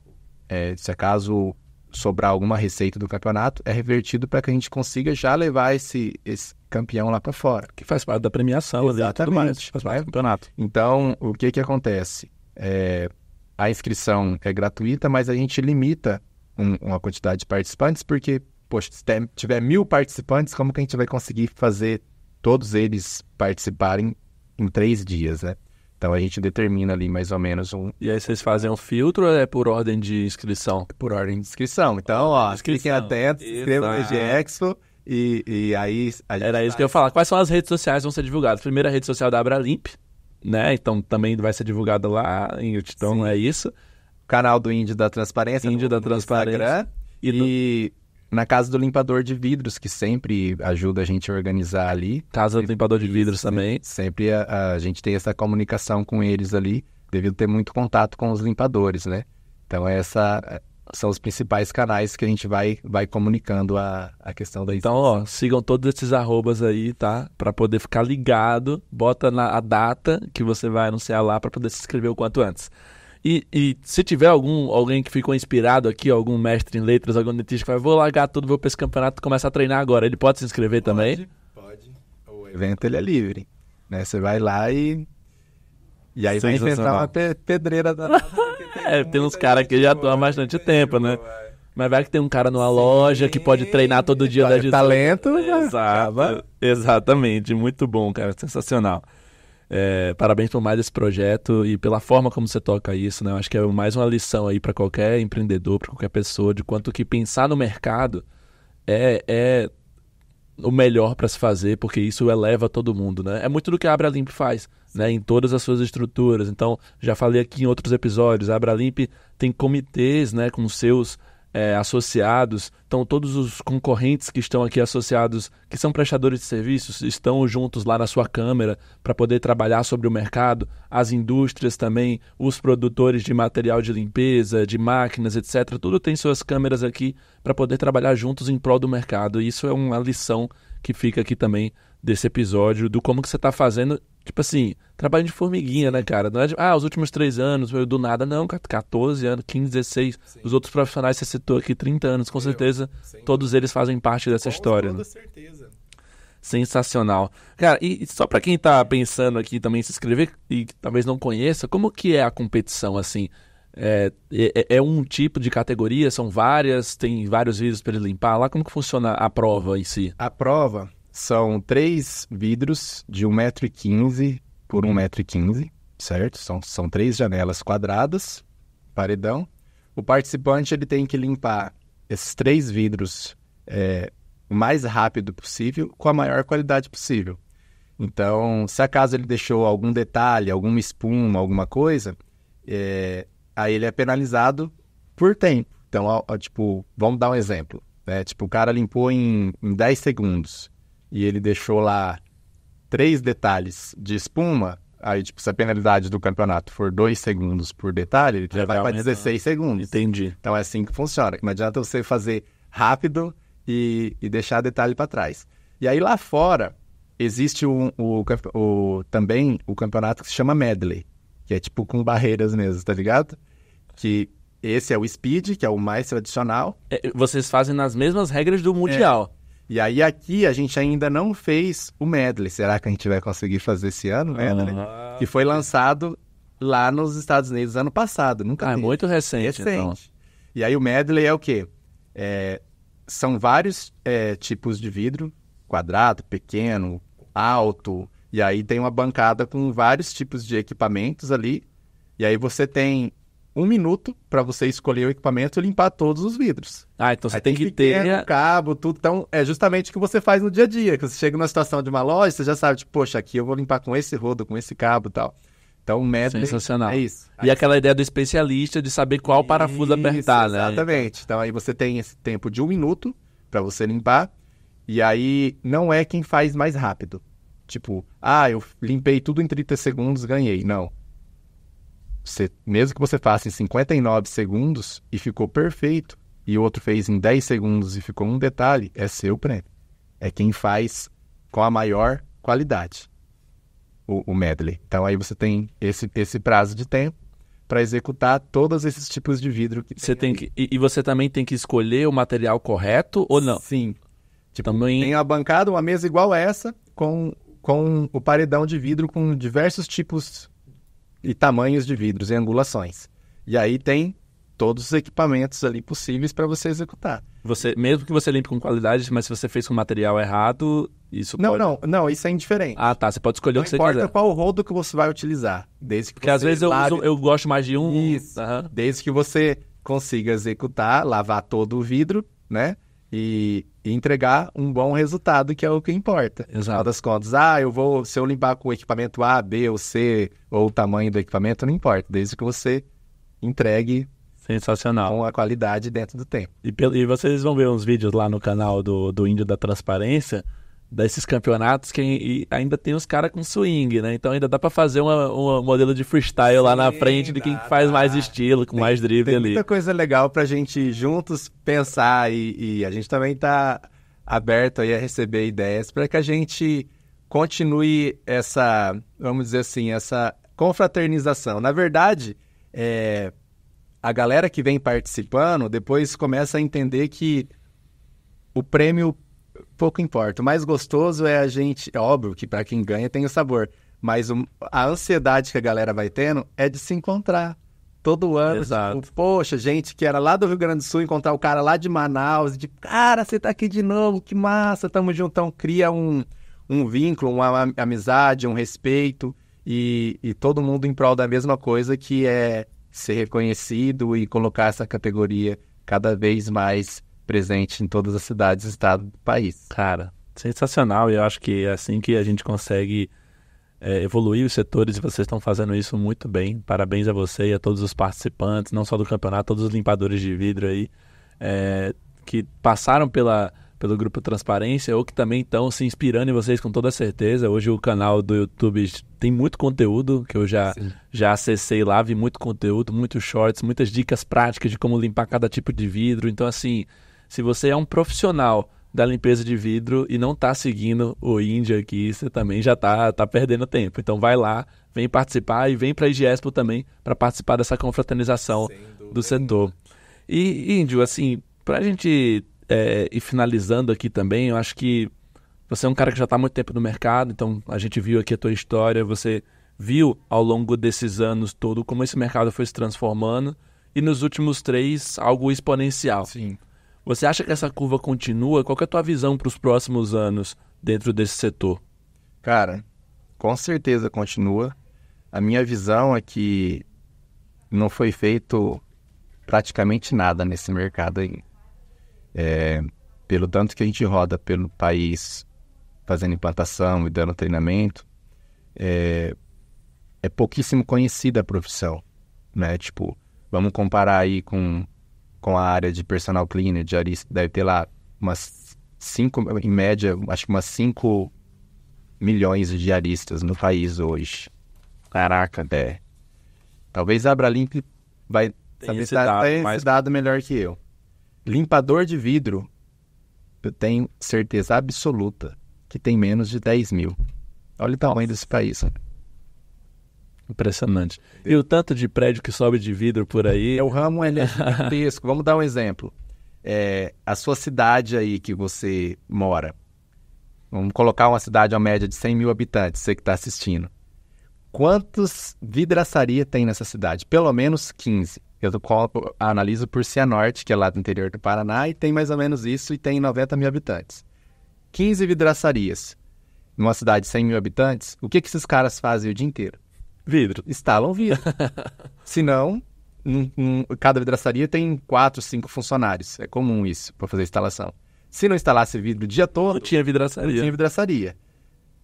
é, se caso sobrar alguma receita do campeonato, é revertido para que a gente consiga já levar esse, esse campeão lá para fora. Que faz parte da premiação, Exatamente. tudo mais, faz parte do é. campeonato. Então, o que que acontece? É, a inscrição é gratuita, mas a gente limita um, uma quantidade de participantes, porque, poxa, se tiver mil participantes, como que a gente vai conseguir fazer todos eles participarem em três dias, né? Então a gente determina ali mais ou menos um. E aí vocês fazem um filtro ou é por ordem de inscrição? Por ordem de inscrição. Então, ó, inscrição. fiquem atentos, inscrevam no EGEXPO e, e aí. Era isso que eu ia falar. Quais são as redes sociais que vão ser divulgadas? Primeira rede social da é Abralimp, né? Então também vai ser divulgada lá em Então é isso. Canal do Índio da Transparência. Índio da Transparência. e, do... na casa do limpador de vidros, que sempre ajuda a gente a organizar ali. Casa do limpador de vidros também. Sempre a, a, gente tem essa comunicação com eles ali, devido ter muito contato com os limpadores, né? Então essa são os principais canais que a gente vai, vai comunicando a, a questão da Então, ó, sigam todos esses arrobas aí, tá? Para poder ficar ligado, bota na, a data que você vai anunciar lá para poder se inscrever o quanto antes. E, e, se tiver algum alguém que ficou inspirado aqui, algum mestre em letras, algum dentista que vai, vou largar tudo, vou para esse campeonato começar a treinar agora, ele pode se inscrever pode, também? Pode, é O evento ele é livre. Né? Você vai lá e e aí vai enfrentar uma pedreira da (laughs) é, tem uns caras que já atuam bastante tempo, né? É. Mas vai que tem um cara numa Sim. loja que pode treinar todo dia tá da Talento, né? Exato, Exatamente, muito bom, cara, sensacional. É, parabéns por mais esse projeto e pela forma como você toca isso, né? Eu acho que é mais uma lição aí para qualquer empreendedor, para qualquer pessoa, de quanto que pensar no mercado é, é o melhor para se fazer, porque isso eleva todo mundo, né? É muito do que a Abra Limp faz, né? Em todas as suas estruturas. Então, já falei aqui em outros episódios, a Abra Limp tem comitês, né, com seus é, associados, então todos os concorrentes que estão aqui associados, que são prestadores de serviços, estão juntos lá na sua câmara para poder trabalhar sobre o mercado, as indústrias também, os produtores de material de limpeza, de máquinas, etc. Tudo tem suas câmeras aqui para poder trabalhar juntos em prol do mercado. E isso é uma lição que fica aqui também desse episódio do como que você está fazendo Tipo assim, trabalho de formiguinha, né, cara? Não é de, ah, os últimos três anos, eu do nada, não, 14 anos, 15, 16. Sim. Os outros profissionais você citou aqui, 30 anos, com eu, certeza, todos eles fazem parte dessa com história. Com né? certeza. Sensacional. Cara, e, só para quem tá pensando aqui também se inscrever e talvez não conheça, como que é a competição, assim? É, é, é, é um tipo de categoria, são várias, tem vários vídeos para ele limpar lá. Como que funciona a prova em si? A prova, são três vidros de 1,15m por 1,15m, certo? São, são três janelas quadradas, paredão. O participante ele tem que limpar esses três vidros é, o mais rápido possível, com a maior qualidade possível. Então, se acaso ele deixou algum detalhe, alguma espuma, alguma coisa, é, aí ele é penalizado por tempo. Então, ó, ó, tipo, vamos dar um exemplo. Né? Tipo, o cara limpou em, em 10 segundos e ele deixou lá três detalhes de espuma, aí, tipo, se a penalidade do campeonato for dois segundos por detalhe, ele já vai para 16 né? segundos. Entendi. Então é assim que funciona. Não adianta você fazer rápido e, e deixar detalhe para trás. E aí lá fora existe um, o, o, também o campeonato que se chama medley, que é tipo com barreiras mesmo, tá ligado? Que esse é o speed, que é o mais tradicional. É, vocês fazem nas mesmas regras do mundial. É. E aí aqui a gente ainda não fez o medley. Será que a gente vai conseguir fazer esse ano, medley? Uhum. Que foi lançado lá nos Estados Unidos ano passado. Nunca ah, é teve. é muito recente, então. recente. Então. E aí o medley é o quê? É, são vários é, tipos de vidro, quadrado, pequeno, alto, e aí tem uma bancada com vários tipos de equipamentos ali. E aí você tem um minuto para você escolher o equipamento e limpar todos os vidros. Ah, então você Aí tem, tem que ter. Né? o cabo, tudo. Então, é justamente o que você faz no dia a dia. Que você chega numa situação de uma loja, você já sabe, tipo, poxa, aqui eu vou limpar com esse rodo, com esse cabo e tal. Então, método. Sensacional. É isso. E aí, aquela ideia do especialista de saber qual isso, parafuso apertar, né? Exatamente. Então, aí você tem esse tempo de um minuto para você limpar. E aí, não é quem faz mais rápido. Tipo, ah, eu limpei tudo em 30 segundos, ganhei. Não. Você, mesmo que você faça em 59 segundos e ficou perfeito, e o outro fez em 10 segundos e ficou um detalhe, é seu prêmio. É quem faz com a maior qualidade o, o medley. Então aí você tem esse, esse prazo de tempo para executar todos esses tipos de vidro que você tem, tem que e, e, você também tem que escolher o material correto ou não? Sim. Tipo, também... tem a bancada, uma mesa igual essa com com o paredão de vidro com diversos tipos e tamanhos de vidros e angulações. E aí tem todos os equipamentos ali possíveis para você executar. Você, mesmo que você limpe com qualidade, mas se você fez com material errado, isso não, pode... Não, não, isso é indiferente. Ah, tá, você pode escolher não o que você quiser. Não importa qual rodo que você vai utilizar, desde que Porque às vezes lave... eu, eu gosto mais de um... Isso, uhum. desde que você consiga executar, lavar todo o vidro, né? E e entregar um bom resultado, que é o que importa. Exato. das contas, ah, eu vou, se eu limpar com o equipamento A, B ou C, ou o tamanho do equipamento, não importa, desde que você entregue Sensacional. Com a qualidade dentro do tempo. E, e, vocês vão ver uns vídeos lá no canal do, do Índio da Transparência desses campeonatos que ainda tem os caras com swing, né? Então ainda dá para fazer um modelo de freestyle Sim, lá na frente de quem dá, faz mais estilo, com tem, mais drible ali. Muita coisa legal para a gente juntos pensar e, e, a gente também tá aberto aí a receber ideias para que a gente continue essa, vamos dizer assim, essa confraternização. Na verdade, é, a galera que vem participando depois começa a entender que o prêmio pouco importa. O mais gostoso é a gente. É óbvio que para quem ganha tem o sabor. Mas a ansiedade que a galera vai tendo é de se encontrar todo ano. Exato. Tipo, poxa, gente que era lá do Rio Grande do Sul, encontrar o cara lá de Manaus, de cara, você tá aqui de novo, que massa, tamo juntão. Cria um, um vínculo, uma amizade, um respeito e, e todo mundo em prol da mesma coisa que é ser reconhecido e colocar essa categoria cada vez mais presente em todas as cidades e estados do país. Cara, sensacional. E eu acho que é assim que a gente consegue é, evoluir os setores e vocês estão fazendo isso muito bem. Parabéns a você e a todos os participantes, não só do campeonato, todos os limpadores de vidro aí é, que passaram pela, pelo Grupo Transparência ou que também estão se inspirando em vocês com toda certeza. Hoje o canal do YouTube tem muito conteúdo que eu já, já acessei lá, vi muito conteúdo, muitos shorts, muitas dicas práticas de como limpar cada tipo de vidro. Então, assim se você é um profissional da limpeza de vidro e não está seguindo o Índia aqui, você também já está tá perdendo tempo. Então vai lá, vem participar e vem para a IGESPO também para participar dessa confraternização do setor. E, Índio, assim, para a gente é, ir finalizando aqui também, eu acho que você é um cara que já está há muito tempo no mercado, então a gente viu aqui a tua história, você viu ao longo desses anos todo como esse mercado foi se transformando e nos últimos três algo exponencial. Sim. Você acha que essa curva continua? Qual é a tua visão para os próximos anos dentro desse setor? Cara, com certeza continua. A minha visão é que não foi feito praticamente nada nesse mercado aí. É, pelo tanto que a gente roda pelo país fazendo implantação e dando treinamento, é, é pouquíssimo conhecida a profissão, né? Tipo, vamos comparar aí com com a área de personal cleaner, de arista, deve ter lá umas cinco, em média, acho que umas 5 milhões de aristas no país hoje. Caraca. É. Talvez a Abralimp vai saber esse, dado, esse mas... dado melhor que eu. Limpador de vidro, eu tenho certeza absoluta que tem menos de 10 mil. Olha o tamanho desse país. Né? Impressionante. E o tanto de prédio que sobe de vidro por aí. É, o ramo é (laughs) gigantesco. Vamos dar um exemplo. É, a sua cidade aí que você mora. Vamos colocar uma cidade a média de 100 mil habitantes, você que está assistindo. Quantos vidraçaria tem nessa cidade? Pelo menos 15. Eu analiso por Cianorte, que é lá do interior do Paraná, e tem mais ou menos isso, e tem 90 mil habitantes. 15 vidraçarias. Numa cidade de 100 mil habitantes, o que, que esses caras fazem o dia inteiro? Vidro. Instalam vidro. (laughs) Senão, não, cada vidraçaria tem quatro, cinco funcionários. É comum isso para fazer instalação. Se não instalasse vidro o dia todo. Não tinha vidraçaria. Não tinha vidraçaria.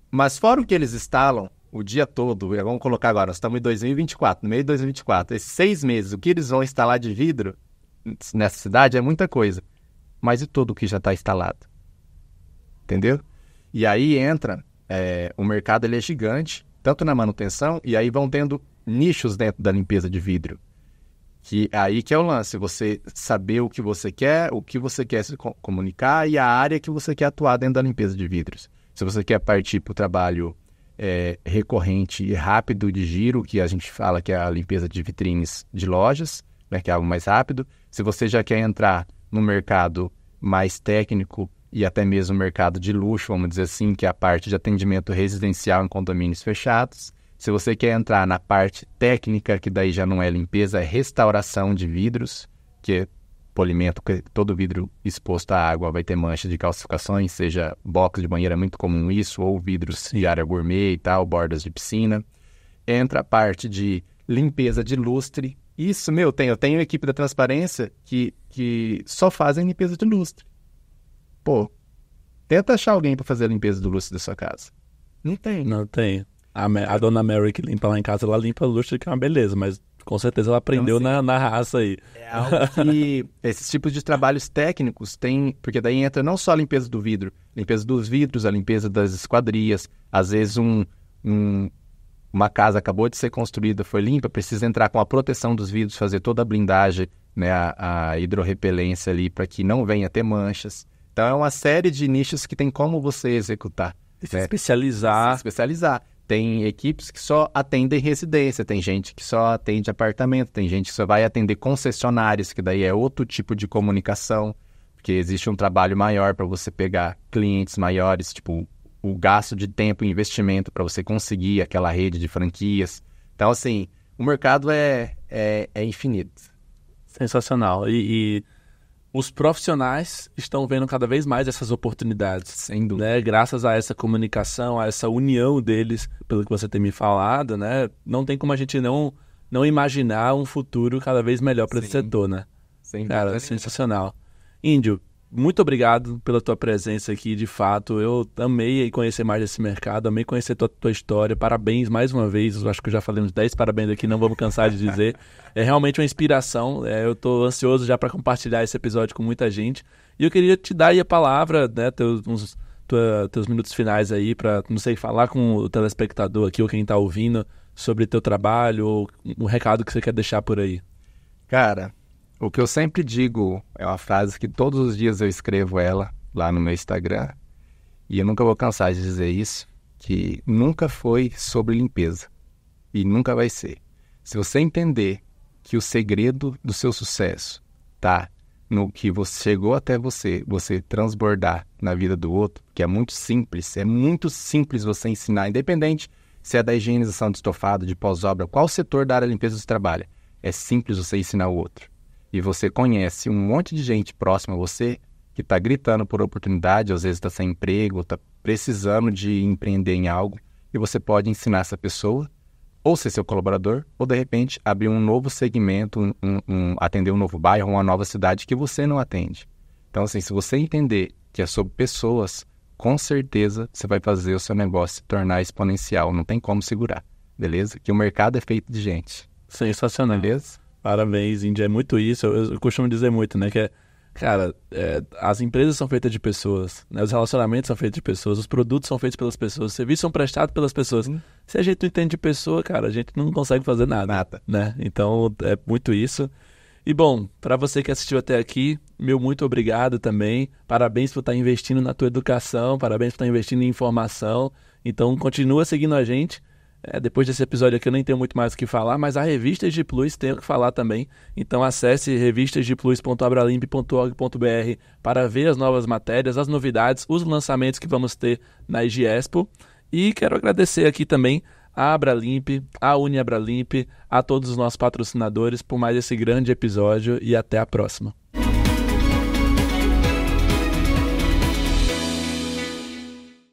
Mas fora o que eles instalam o dia todo, vamos colocar agora, nós estamos em 2024, no meio de 2024, esses seis meses, o que eles vão instalar de vidro nessa cidade é muita coisa. Mas e tudo o que já está instalado? Entendeu? E aí entra, é, o mercado ele é gigante, tanto na manutenção, e aí vão tendo nichos dentro da limpeza de vidro. Que é aí que é o lance, você saber o que você quer, o que você quer se comunicar e a área que você quer atuar dentro da limpeza de vidros. Se você quer partir para o trabalho é, recorrente e rápido de giro, que a gente fala que é a limpeza de vitrines de lojas, né, que é algo mais rápido. Se você já quer entrar no mercado mais técnico, e até mesmo o mercado de luxo, vamos dizer assim, que é a parte de atendimento residencial em condomínios fechados. Se você quer entrar na parte técnica, que daí já não é limpeza, é restauração de vidros, que é polimento, que todo vidro exposto à água vai ter mancha de calcificações, seja box de banheiro, é muito comum isso, ou vidros de área gourmet e tal, bordas de piscina. Entra a parte de limpeza de lustre. Isso, meu, tem, eu tenho equipe da transparência que, que só fazem limpeza de lustre. Pô, tenta achar alguém para fazer a limpeza do lustre da sua casa. Não tem. Não tem. A, a, dona Mary que limpa lá em casa, ela limpa lustre, que é uma beleza, mas com certeza ela aprendeu então, assim, na, na raça aí. É algo que (laughs) esses tipos de trabalhos técnicos tem, porque daí entra não só a limpeza do vidro, limpeza dos vidros, a limpeza das esquadrias, às vezes um, um uma casa acabou de ser construída, foi limpa, precisa entrar com a proteção dos vidros, fazer toda a blindagem, né, a, a hidrorrepelência ali para que não venha ter manchas. Então é uma série de nichos que tem como você executar. E se né? especializar. Se especializar. Tem equipes que só atendem residência, tem gente que só atende apartamento, tem gente que só vai atender concessionários, que daí é outro tipo de comunicação, porque existe um trabalho maior para você pegar clientes maiores, tipo o gasto de tempo e investimento para você conseguir aquela rede de franquias. Então, assim, o mercado é, é, é infinito. Sensacional. E, e os profissionais estão vendo cada vez mais essas oportunidades. Sem dúvida. Né? Graças a essa comunicação, a essa união deles, pelo que você tem me falado, né? Não tem como a gente não, não imaginar um futuro cada vez melhor para esse setor, né? Sem Cara, é sensacional. Índio, muito obrigado pela tua presença aqui, de fato. Eu amei conhecer mais desse mercado, amei conhecer tua, tua história. Parabéns mais uma vez. Eu acho que eu já falei uns 10 parabéns aqui, não vamos cansar de dizer. (laughs) É realmente uma inspiração. É, eu estou ansioso já para compartilhar esse episódio com muita gente. E eu queria te dar aí a palavra, né, teus, uns, tua, teus minutos finais aí, para, não sei, falar com o telespectador aqui ou quem está ouvindo sobre teu trabalho ou um recado que você quer deixar por aí. Cara, o que eu sempre digo é uma frase que todos os dias eu escrevo ela lá no meu Instagram, e eu nunca vou cansar de dizer isso, que nunca foi sobre limpeza e nunca vai ser. Se você entender que o segredo do seu sucesso tá no que você chegou até você, você transbordar na vida do outro, que é muito simples, é muito simples você ensinar, independente se é da higienização de estofado, de pós-obra, qual setor da área de limpeza você trabalha, é simples você ensinar o outro e você conhece um monte de gente próxima a você que está gritando por oportunidade, às vezes está sem emprego, está precisando de empreender em algo, e você pode ensinar essa pessoa, ou ser seu colaborador, ou de repente abrir um novo segmento, um, um, atender um novo bairro, uma nova cidade que você não atende. Então, assim, se você entender que é sobre pessoas, com certeza você vai fazer o seu negócio se tornar exponencial, não tem como segurar, beleza? Que o mercado é feito de gente. Sensacional. Beleza? Parabéns, Índia. É muito isso. Eu, eu, costumo dizer muito, né? Que é, cara, é, as empresas são feitas de pessoas, né? os relacionamentos são feitos de pessoas, os produtos são feitos pelas pessoas, os serviços são prestados pelas pessoas. Hum. Se a gente não entende de pessoa, cara, a gente não consegue fazer nada. Nada. Né? Então, é muito isso. E bom, para você que assistiu até aqui, meu muito obrigado também. Parabéns por estar tá investindo na tua educação, parabéns por estar tá investindo em informação. Então, continua seguindo a gente é, depois desse episódio aqui eu nem tenho muito mais o que falar, mas a Revista de Plus tem o que falar também. Então acesse revistasdeplus.abralimp.org.br para ver as novas matérias, as novidades, os lançamentos que vamos ter na IGESPO. E quero agradecer aqui também a Abralimp, a Uniabralimp, a todos os nossos patrocinadores por mais esse grande episódio e até a próxima.